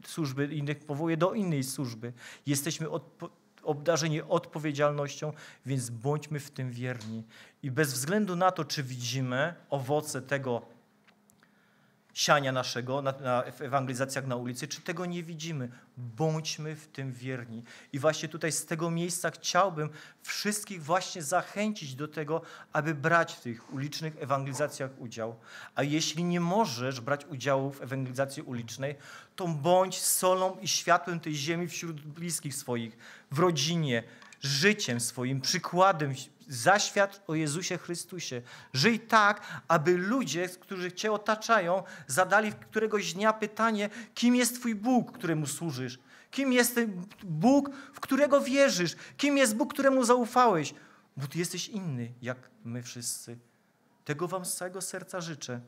służby, innych powołuje do innej służby. Jesteśmy odpo obdarzeni odpowiedzialnością, więc bądźmy w tym wierni. I bez względu na to, czy widzimy owoce tego siania naszego na, na ewangelizacjach na ulicy, czy tego nie widzimy. Bądźmy w tym wierni. I właśnie tutaj z tego miejsca chciałbym wszystkich właśnie zachęcić do tego, aby brać w tych ulicznych ewangelizacjach udział. A jeśli nie możesz brać udziału w ewangelizacji ulicznej, to bądź solą i światłem tej ziemi wśród bliskich swoich, w rodzinie, życiem swoim, przykładem zaświat o Jezusie Chrystusie. Żyj tak, aby ludzie, którzy Cię otaczają, zadali któregoś dnia pytanie, kim jest Twój Bóg, któremu służysz? Kim jest Bóg, w którego wierzysz? Kim jest Bóg, któremu zaufałeś? Bo Ty jesteś inny, jak my wszyscy. Tego Wam z całego serca życzę.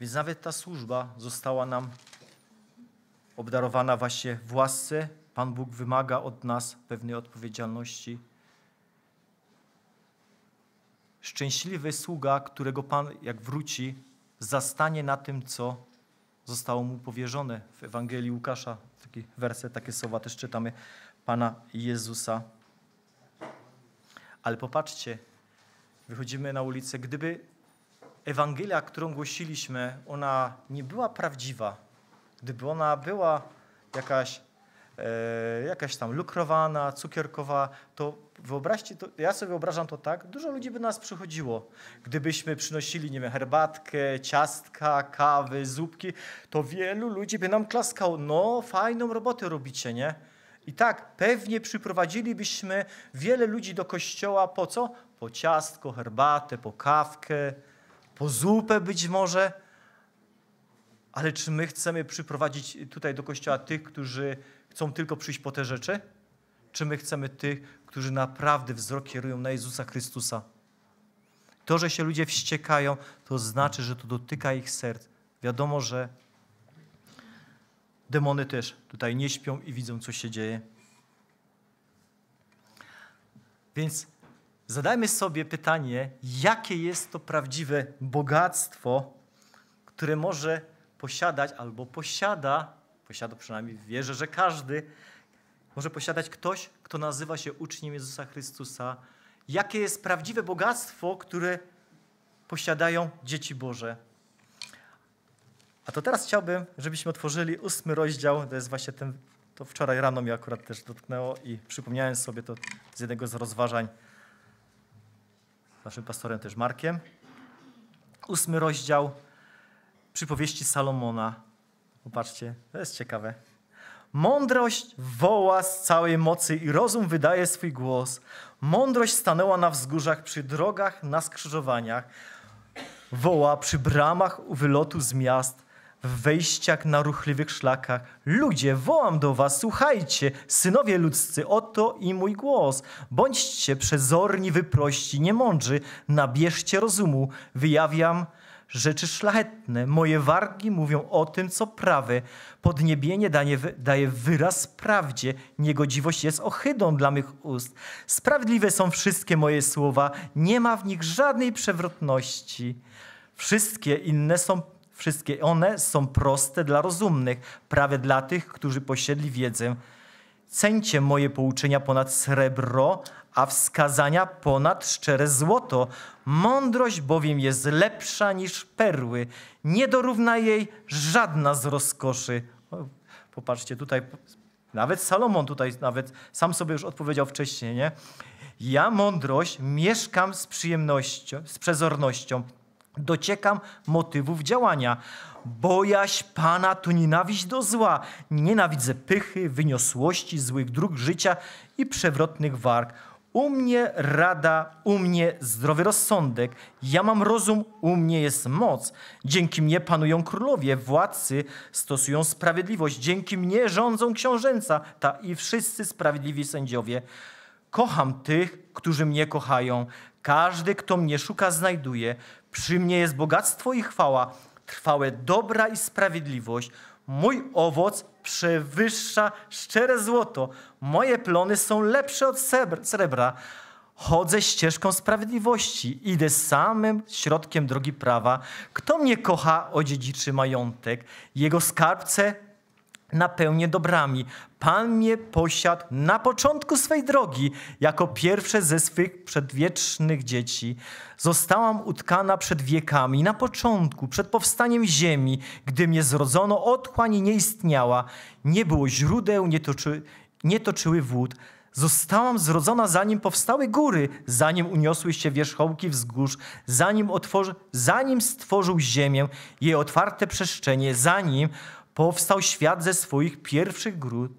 Więc nawet ta służba została nam obdarowana właśnie w łasce. Pan Bóg wymaga od nas pewnej odpowiedzialności. Szczęśliwy sługa, którego Pan, jak wróci, zastanie na tym, co zostało mu powierzone. W Ewangelii Łukasza taki werset, takie słowa też czytamy Pana Jezusa. Ale popatrzcie, wychodzimy na ulicę. Gdyby Ewangelia, którą głosiliśmy, ona nie była prawdziwa, Gdyby ona była jakaś, e, jakaś tam lukrowana, cukierkowa, to wyobraźcie to, ja sobie wyobrażam to tak, dużo ludzi by nas przychodziło. Gdybyśmy przynosili, nie wiem, herbatkę, ciastka, kawy, zupki, to wielu ludzi by nam klaskał, no fajną robotę robicie, nie? I tak pewnie przyprowadzilibyśmy wiele ludzi do kościoła po co? Po ciastko, herbatę, po kawkę, po zupę być może. Ale czy my chcemy przyprowadzić tutaj do kościoła tych, którzy chcą tylko przyjść po te rzeczy? Czy my chcemy tych, którzy naprawdę wzrok kierują na Jezusa Chrystusa? To, że się ludzie wściekają, to znaczy, że to dotyka ich serc. Wiadomo, że demony też tutaj nie śpią i widzą, co się dzieje. Więc zadajmy sobie pytanie, jakie jest to prawdziwe bogactwo, które może posiadać albo posiada, posiada przynajmniej wierzę, że każdy, może posiadać ktoś, kto nazywa się uczniem Jezusa Chrystusa. Jakie jest prawdziwe bogactwo, które posiadają dzieci Boże? A to teraz chciałbym, żebyśmy otworzyli ósmy rozdział, to jest właśnie ten, to wczoraj rano mi akurat też dotknęło i przypomniałem sobie to z jednego z rozważań z naszym pastorem też Markiem. Ósmy rozdział, przypowieści Salomona. Popatrzcie, to jest ciekawe. Mądrość woła z całej mocy i rozum wydaje swój głos. Mądrość stanęła na wzgórzach, przy drogach, na skrzyżowaniach. Woła przy bramach u wylotu z miast, w wejściach na ruchliwych szlakach. Ludzie, wołam do was, słuchajcie, synowie ludzcy, oto i mój głos. Bądźcie przezorni, wyprości, niemądrzy, nabierzcie rozumu. Wyjawiam rzeczy szlachetne. Moje wargi mówią o tym, co prawe. Podniebienie daje, daje wyraz prawdzie. Niegodziwość jest ohydą dla mych ust. Sprawiedliwe są wszystkie moje słowa. Nie ma w nich żadnej przewrotności. Wszystkie inne są Wszystkie one są proste dla rozumnych, prawe dla tych, którzy posiedli wiedzę. Cencie moje pouczenia ponad srebro, a wskazania ponad szczere złoto. Mądrość bowiem jest lepsza niż perły. Nie dorówna jej żadna z rozkoszy. O, popatrzcie, tutaj nawet Salomon tutaj nawet sam sobie już odpowiedział wcześniej, nie? Ja mądrość mieszkam z przyjemnością, z przezornością. Dociekam motywów działania. Bojaś Pana to nienawiść do zła. Nienawidzę pychy, wyniosłości, złych dróg życia i przewrotnych warg u mnie rada, u mnie zdrowy rozsądek. Ja mam rozum, u mnie jest moc. Dzięki mnie panują królowie, władcy stosują sprawiedliwość. Dzięki mnie rządzą książęca ta i wszyscy sprawiedliwi sędziowie. Kocham tych, którzy mnie kochają. Każdy, kto mnie szuka, znajduje. Przy mnie jest bogactwo i chwała, trwałe dobra i sprawiedliwość. Mój owoc przewyższa szczere złoto. Moje plony są lepsze od srebra. Chodzę ścieżką sprawiedliwości, idę samym środkiem drogi prawa. Kto mnie kocha, odziedziczy majątek. Jego skarbce napełnię dobrami. Pan mnie posiadł na początku swej drogi, jako pierwsze ze swych przedwiecznych dzieci. Zostałam utkana przed wiekami, na początku, przed powstaniem ziemi, gdy mnie zrodzono, otchłań nie istniała, nie było źródeł, nie, toczy, nie toczyły wód. Zostałam zrodzona, zanim powstały góry, zanim uniosły się wierzchołki wzgórz, zanim, otworzy, zanim stworzył ziemię, jej otwarte przestrzenie, zanim powstał świat ze swoich pierwszych grud.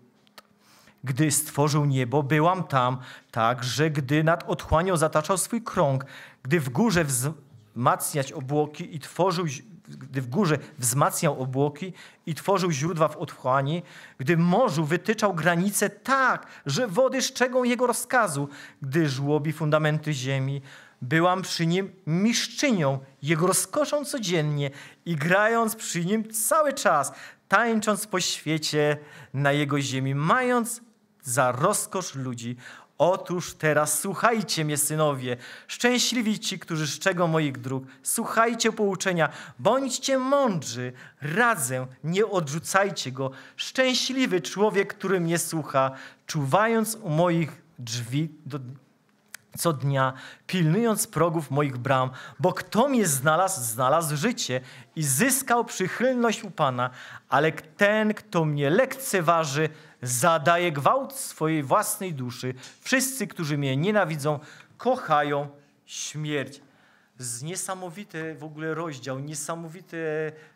Gdy stworzył niebo, byłam tam, także gdy nad otchłanią zataczał swój krąg, gdy w górze wzmacniać obłoki i tworzył gdy w górze wzmacniał obłoki i tworzył źródła w otchłani, gdy morzu wytyczał granice tak, że wody szczegą jego rozkazu, gdy żłobi fundamenty ziemi, byłam przy nim mistrzynią, jego rozkoszą codziennie i grając przy nim cały czas, tańcząc po świecie na jego ziemi, mając za rozkosz ludzi. Otóż teraz słuchajcie mnie, synowie, szczęśliwi ci, którzy szczegą moich dróg, słuchajcie pouczenia, bądźcie mądrzy, radzę, nie odrzucajcie go. Szczęśliwy człowiek, który mnie słucha, czuwając u moich drzwi, do, co dnia, pilnując progów moich bram, bo kto mnie znalazł, znalazł życie i zyskał przychylność u Pana, ale ten, kto mnie lekceważy, zadaje gwałt swojej własnej duszy. Wszyscy, którzy mnie nienawidzą, kochają śmierć. Z niesamowity w ogóle rozdział, niesamowite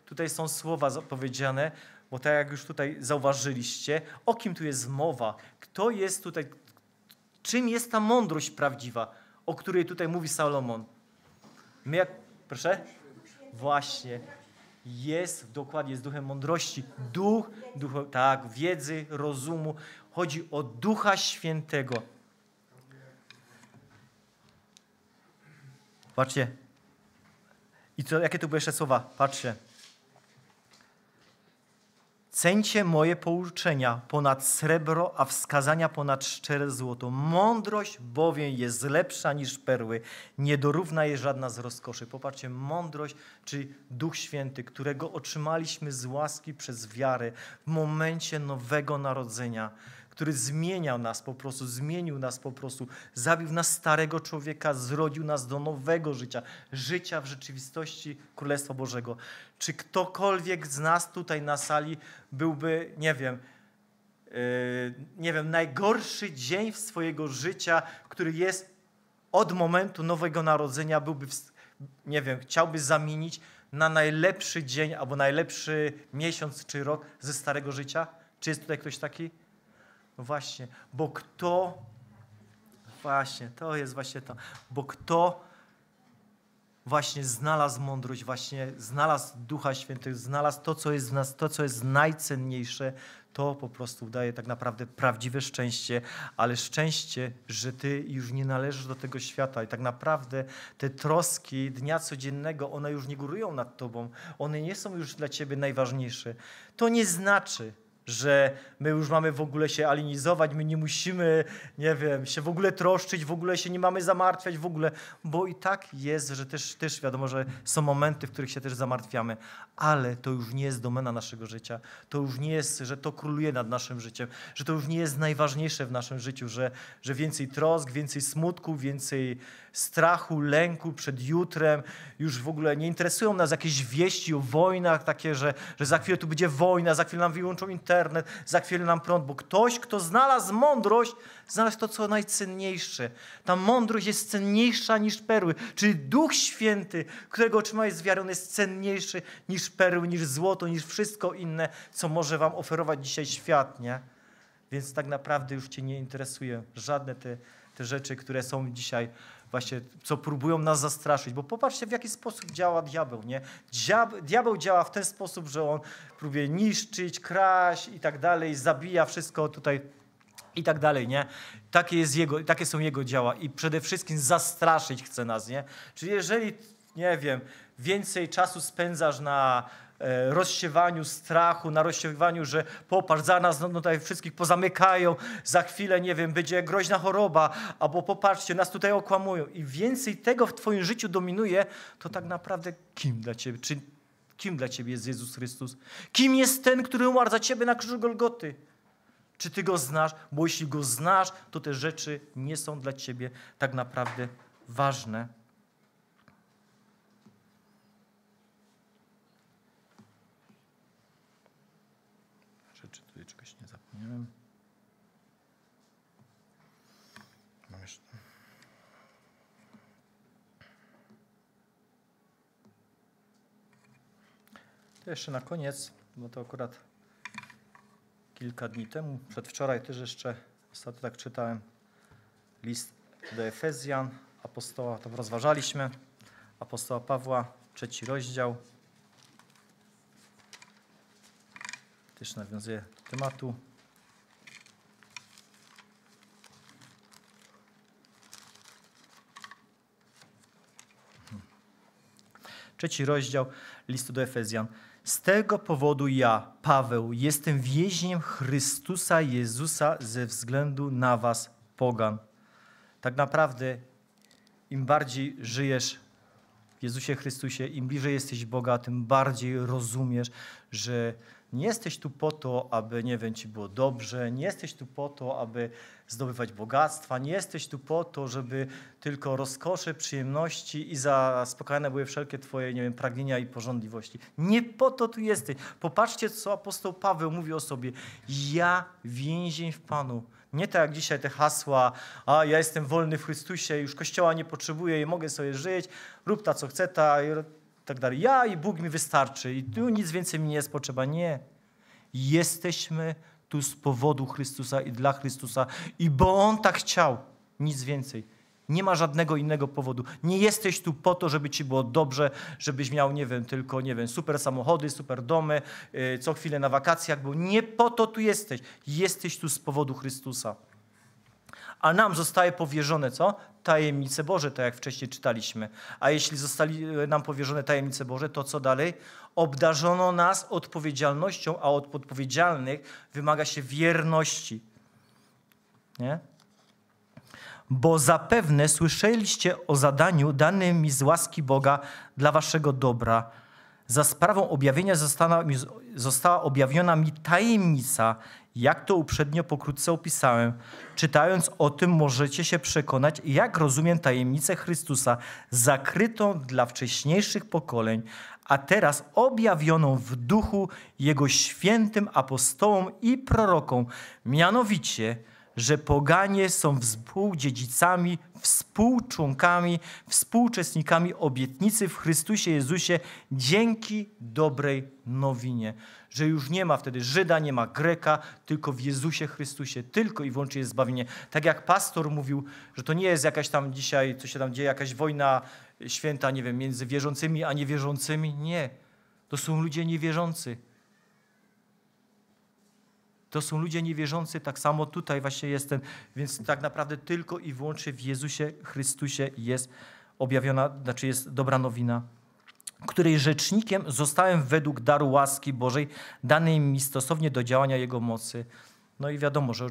tutaj są słowa powiedziane, bo tak jak już tutaj zauważyliście, o kim tu jest mowa, kto jest tutaj Czym jest ta mądrość prawdziwa, o której tutaj mówi Salomon? My jak... Proszę? Właśnie. Jest dokładnie z duchem mądrości. Duch, duch, tak, wiedzy, rozumu. Chodzi o Ducha Świętego. Patrzcie. I co, jakie tu były jeszcze słowa? Patrzcie. Cencie moje pouczenia ponad srebro, a wskazania ponad szczere złoto. Mądrość bowiem jest lepsza niż perły. Nie dorówna jej żadna z rozkoszy. Popatrzcie, mądrość, czyli Duch Święty, którego otrzymaliśmy z łaski przez wiarę w momencie nowego narodzenia który zmieniał nas po prostu, zmienił nas po prostu, zabił nas starego człowieka, zrodził nas do nowego życia, życia w rzeczywistości Królestwa Bożego. Czy ktokolwiek z nas tutaj na sali byłby, nie wiem, yy, nie wiem, najgorszy dzień w swojego życia, który jest od momentu Nowego Narodzenia byłby, nie wiem, chciałby zamienić na najlepszy dzień albo najlepszy miesiąc czy rok ze starego życia? Czy jest tutaj ktoś taki? właśnie, bo kto. Właśnie, to jest właśnie to. Bo kto właśnie znalazł mądrość, właśnie znalazł Ducha Świętego, znalazł to, co jest w nas, to, co jest najcenniejsze, to po prostu daje tak naprawdę prawdziwe szczęście, ale szczęście, że ty już nie należysz do tego świata i tak naprawdę te troski dnia codziennego, one już nie górują nad tobą, one nie są już dla ciebie najważniejsze. To nie znaczy, że my już mamy w ogóle się alinizować, my nie musimy, nie wiem, się w ogóle troszczyć, w ogóle się nie mamy zamartwiać, w ogóle, bo i tak jest, że też, też wiadomo, że są momenty, w których się też zamartwiamy, ale to już nie jest domena naszego życia, to już nie jest, że to króluje nad naszym życiem, że to już nie jest najważniejsze w naszym życiu, że, że więcej trosk, więcej smutku, więcej strachu, lęku przed jutrem, już w ogóle nie interesują nas jakieś wieści o wojnach takie, że, że za chwilę tu będzie wojna, za chwilę nam wyłączą internet, internet, za chwilę nam prąd, bo ktoś, kto znalazł mądrość, znalazł to, co najcenniejsze. Ta mądrość jest cenniejsza niż perły, czyli Duch Święty, którego otrzymałeś z wiarą, jest cenniejszy niż perły, niż złoto, niż wszystko inne, co może wam oferować dzisiaj świat, nie? Więc tak naprawdę już cię nie interesuje żadne te, te rzeczy, które są dzisiaj właśnie co próbują nas zastraszyć, bo popatrzcie w jaki sposób działa diabeł, nie? Diabeł, diabeł działa w ten sposób, że on próbuje niszczyć, kraść i tak dalej, zabija wszystko tutaj i tak dalej, nie? Takie, jest jego, takie są jego działania i przede wszystkim zastraszyć chce nas, nie? Czyli jeżeli, nie wiem, więcej czasu spędzasz na E, rozsiewaniu strachu, na rozsiewaniu, że popatrz, za nas no, no, tutaj wszystkich pozamykają, za chwilę, nie wiem, będzie groźna choroba, albo popatrzcie, nas tutaj okłamują. I więcej tego w Twoim życiu dominuje, to tak naprawdę kim dla Ciebie, czy kim dla Ciebie jest Jezus Chrystus? Kim jest ten, który umarł za Ciebie na krzyżu Golgoty? Czy Ty Go znasz? Bo jeśli Go znasz, to te rzeczy nie są dla Ciebie tak naprawdę ważne. jeszcze na koniec, bo to akurat kilka dni temu, przedwczoraj też jeszcze ostatnio tak czytałem list do Efezjan, apostoła, to rozważaliśmy, apostoła Pawła, trzeci rozdział. Też nawiązuje do tematu. Trzeci rozdział listu do Efezjan. Z tego powodu ja, Paweł, jestem więźniem Chrystusa Jezusa ze względu na was, pogan. Tak naprawdę, im bardziej żyjesz w Jezusie Chrystusie, im bliżej jesteś Boga, tym bardziej rozumiesz, że nie jesteś tu po to, aby, nie wiem, ci było dobrze, nie jesteś tu po to, aby zdobywać bogactwa, nie jesteś tu po to, żeby tylko rozkosze, przyjemności i zaspokajane były wszelkie twoje, nie wiem, pragnienia i pożądliwości. Nie po to tu jesteś. Popatrzcie, co apostoł Paweł mówi o sobie. Ja więzień w Panu. Nie tak jak dzisiaj te hasła, a ja jestem wolny w Chrystusie, już Kościoła nie potrzebuję i mogę sobie żyć, rób ta co chce, ta tak dalej. Ja i Bóg mi wystarczy i tu nic więcej mi nie jest potrzeba. Nie. Jesteśmy tu z powodu Chrystusa i dla Chrystusa i bo On tak chciał. Nic więcej. Nie ma żadnego innego powodu. Nie jesteś tu po to, żeby ci było dobrze, żebyś miał, nie wiem, tylko, nie wiem, super samochody, super domy, y, co chwilę na wakacjach, bo nie po to tu jesteś. Jesteś tu z powodu Chrystusa a nam zostaje powierzone co? Tajemnice Boże, to tak jak wcześniej czytaliśmy. A jeśli zostali e, nam powierzone tajemnice Boże, to co dalej? Obdarzono nas odpowiedzialnością, a od odpowiedzialnych wymaga się wierności. Nie? Bo zapewne słyszeliście o zadaniu danym mi z łaski Boga dla waszego dobra. Za sprawą objawienia została, została objawiona mi tajemnica, jak to uprzednio pokrótce opisałem, czytając o tym możecie się przekonać, jak rozumiem tajemnicę Chrystusa, zakrytą dla wcześniejszych pokoleń, a teraz objawioną w duchu Jego świętym apostołom i prorokom, mianowicie – że poganie są współdziedzicami, współczłonkami, współczesnikami obietnicy w Chrystusie Jezusie dzięki dobrej nowinie. Że już nie ma wtedy Żyda, nie ma Greka, tylko w Jezusie Chrystusie, tylko i wyłącznie jest zbawienie. Tak jak pastor mówił, że to nie jest jakaś tam dzisiaj, co się tam dzieje, jakaś wojna święta, nie wiem, między wierzącymi a niewierzącymi. Nie. To są ludzie niewierzący. To są ludzie niewierzący, tak samo tutaj właśnie jestem. Więc tak naprawdę tylko i wyłącznie w Jezusie Chrystusie jest objawiona, znaczy jest dobra nowina, której rzecznikiem zostałem według daru łaski Bożej danej mi stosownie do działania Jego mocy. No i wiadomo, że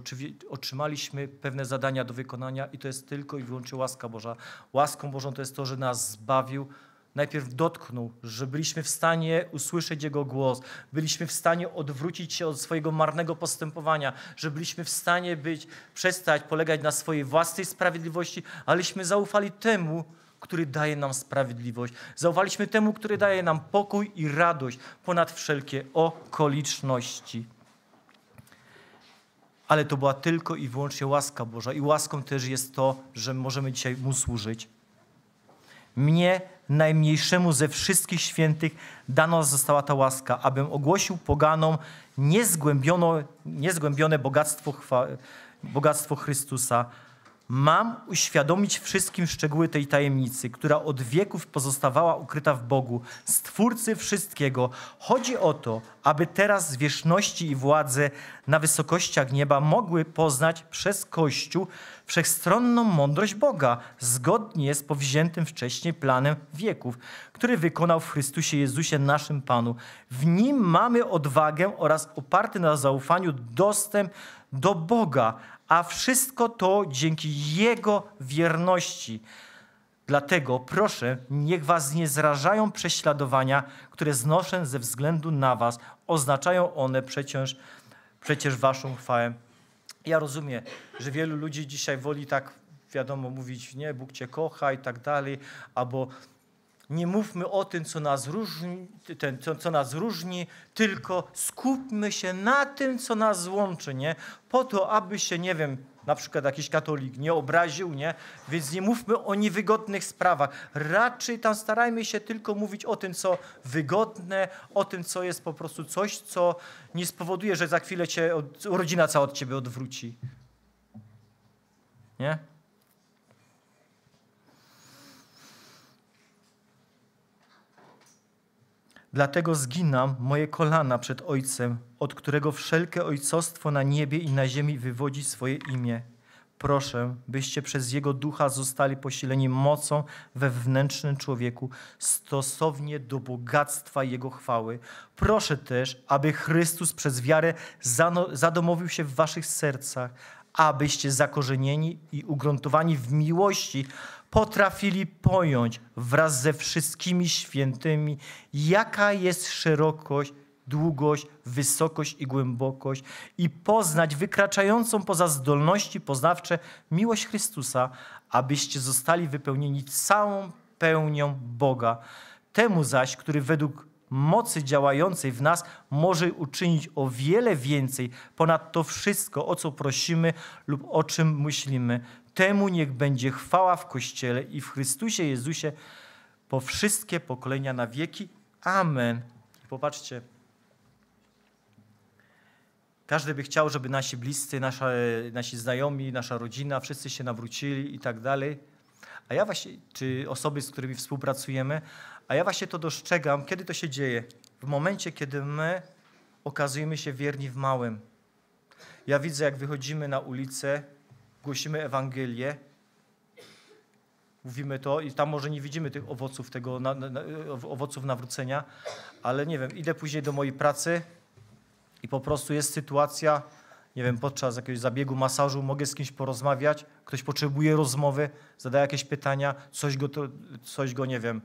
otrzymaliśmy pewne zadania do wykonania i to jest tylko i wyłącznie łaska Boża. Łaską Bożą to jest to, że nas zbawił, najpierw dotknął, że byliśmy w stanie usłyszeć Jego głos, byliśmy w stanie odwrócić się od swojego marnego postępowania, że byliśmy w stanie być, przestać polegać na swojej własnej sprawiedliwości, aleśmy zaufali temu, który daje nam sprawiedliwość. Zaufaliśmy temu, który daje nam pokój i radość ponad wszelkie okoliczności. Ale to była tylko i wyłącznie łaska Boża i łaską też jest to, że możemy dzisiaj Mu służyć. Mnie najmniejszemu ze wszystkich świętych dana została ta łaska, abym ogłosił poganom niezgłębione bogactwo, bogactwo Chrystusa, Mam uświadomić wszystkim szczegóły tej tajemnicy, która od wieków pozostawała ukryta w Bogu, Stwórcy wszystkiego. Chodzi o to, aby teraz zwierzchności i władze na wysokościach nieba mogły poznać przez Kościół wszechstronną mądrość Boga, zgodnie z powziętym wcześniej planem wieków, który wykonał w Chrystusie Jezusie, naszym Panu. W Nim mamy odwagę oraz oparty na zaufaniu dostęp do Boga, a wszystko to dzięki Jego wierności. Dlatego proszę, niech was nie zrażają prześladowania, które znoszę ze względu na was. Oznaczają one przecież, przecież waszą chwałę. Ja rozumiem, że wielu ludzi dzisiaj woli tak, wiadomo, mówić, nie, Bóg cię kocha i tak dalej, albo nie mówmy o tym, co nas różni, ten, co, co nas różni tylko skupmy się na tym, co nas łączy, nie? Po to, aby się, nie wiem, na przykład jakiś katolik nie obraził, nie? Więc nie mówmy o niewygodnych sprawach. Raczej tam starajmy się tylko mówić o tym, co wygodne, o tym, co jest po prostu coś, co nie spowoduje, że za chwilę cię od, rodzina cała od ciebie odwróci. Nie? Dlatego zginam moje kolana przed Ojcem, od którego wszelkie ojcostwo na niebie i na ziemi wywodzi swoje imię. Proszę, byście przez Jego ducha zostali posileni mocą wewnętrznym człowieku, stosownie do bogactwa Jego chwały. Proszę też, aby Chrystus przez wiarę zadomowił się w waszych sercach, abyście zakorzenieni i ugruntowani w miłości potrafili pojąć wraz ze wszystkimi świętymi, jaka jest szerokość, długość, wysokość i głębokość i poznać wykraczającą poza zdolności poznawcze miłość Chrystusa, abyście zostali wypełnieni całą pełnią Boga. Temu zaś, który według mocy działającej w nas może uczynić o wiele więcej ponad to wszystko, o co prosimy lub o czym myślimy Temu niech będzie chwała w Kościele i w Chrystusie Jezusie po wszystkie pokolenia na wieki. Amen. I popatrzcie, każdy by chciał, żeby nasi bliscy, nasza, nasi znajomi, nasza rodzina, wszyscy się nawrócili i tak dalej. A ja właśnie, czy osoby, z którymi współpracujemy, a ja właśnie to dostrzegam, kiedy to się dzieje? W momencie, kiedy my okazujemy się wierni w małym. Ja widzę, jak wychodzimy na ulicę, głosimy Ewangelię, mówimy to i tam może nie widzimy tych owoców tego, na, na, owoców nawrócenia, ale nie wiem, idę później do mojej pracy i po prostu jest sytuacja, nie wiem, podczas jakiegoś zabiegu, masażu mogę z kimś porozmawiać, ktoś potrzebuje rozmowy, zadaje jakieś pytania, coś go, to, coś go nie wiem,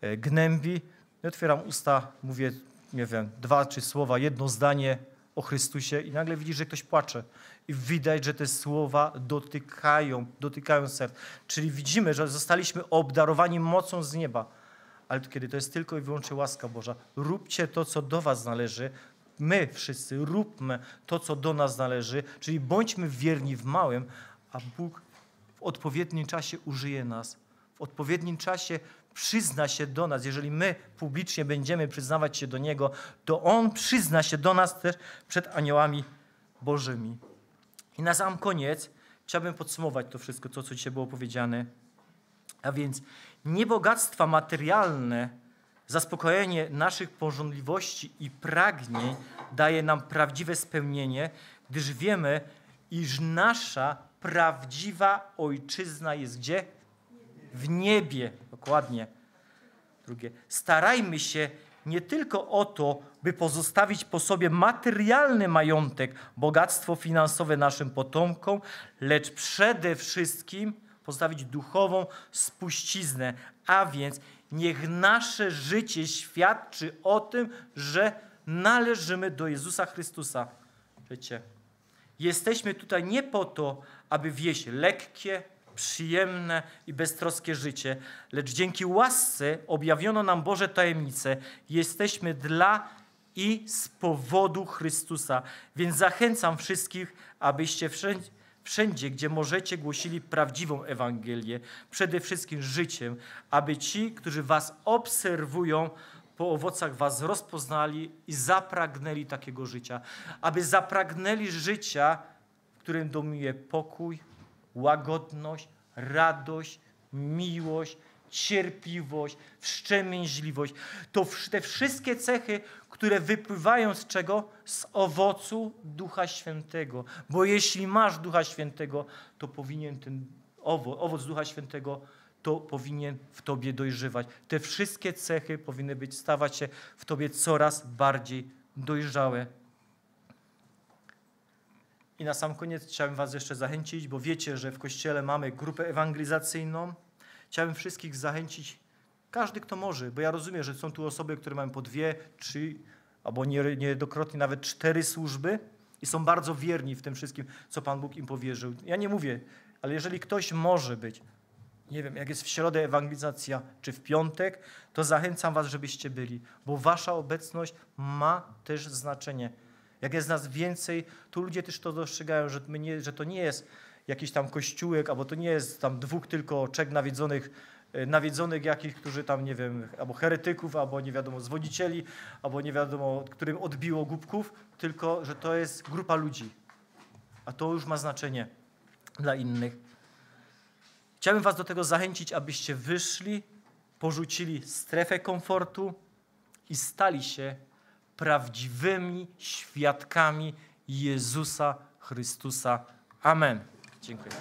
e, gnębi. I otwieram usta, mówię, nie wiem, dwa, trzy słowa, jedno zdanie o Chrystusie i nagle widzisz, że ktoś płacze. I widać, że te słowa dotykają, dotykają serc. Czyli widzimy, że zostaliśmy obdarowani mocą z nieba. Ale kiedy to jest tylko i wyłącznie łaska Boża, róbcie to, co do was należy. My wszyscy róbmy to, co do nas należy, czyli bądźmy wierni w małym, a Bóg w odpowiednim czasie użyje nas. W odpowiednim czasie przyzna się do nas, jeżeli my publicznie będziemy przyznawać się do Niego, to On przyzna się do nas też przed aniołami Bożymi. I na sam koniec chciałbym podsumować to wszystko, to, co dzisiaj było powiedziane. A więc nie bogactwa materialne, zaspokojenie naszych pożądliwości i pragnień daje nam prawdziwe spełnienie, gdyż wiemy, iż nasza prawdziwa ojczyzna jest gdzie? W niebie. Dokładnie. Drugie. Starajmy się nie tylko o to, by pozostawić po sobie materialny majątek, bogactwo finansowe naszym potomkom, lecz przede wszystkim pozostawić duchową spuściznę, a więc niech nasze życie świadczy o tym, że należymy do Jezusa Chrystusa. Wiecie, jesteśmy tutaj nie po to, aby wieść lekkie, przyjemne i beztroskie życie, lecz dzięki łasce objawiono nam Boże tajemnice. Jesteśmy dla i z powodu Chrystusa. Więc zachęcam wszystkich, abyście wszędzie, wszędzie, gdzie możecie, głosili prawdziwą Ewangelię, przede wszystkim życiem, aby ci, którzy Was obserwują, po owocach Was rozpoznali i zapragnęli takiego życia, aby zapragnęli życia, w którym dominuje pokój, łagodność, radość, miłość, cierpliwość, wszczemięźliwość. To te wszystkie cechy, które wypływają z czego? Z owocu Ducha Świętego. Bo jeśli masz Ducha Świętego, to powinien ten owoc, owoc Ducha Świętego to powinien w tobie dojrzewać. Te wszystkie cechy powinny być stawać się w tobie coraz bardziej dojrzałe. I na sam koniec chciałem Was jeszcze zachęcić, bo wiecie, że w kościele mamy grupę ewangelizacyjną. Chciałem wszystkich zachęcić, każdy kto może, bo ja rozumiem, że są tu osoby, które mają po dwie, trzy albo niejednokrotnie nawet cztery służby i są bardzo wierni w tym wszystkim, co Pan Bóg im powierzył. Ja nie mówię, ale jeżeli ktoś może być, nie wiem, jak jest w środę ewangelizacja czy w piątek, to zachęcam Was, żebyście byli, bo Wasza obecność ma też znaczenie. Jak jest nas więcej, to ludzie też to dostrzegają, że, nie, że to nie jest jakiś tam kościółek, albo to nie jest tam dwóch tylko czek nawiedzonych, e, nawiedzonych jakichś, którzy tam, nie wiem, albo heretyków, albo nie wiadomo, zwodzicieli, albo nie wiadomo, którym odbiło głupków, tylko, że to jest grupa ludzi. A to już ma znaczenie dla innych. Chciałbym was do tego zachęcić, abyście wyszli, porzucili strefę komfortu i stali się prawdziwymi świadkami Jezusa Chrystusa. Amen. Dziękuję.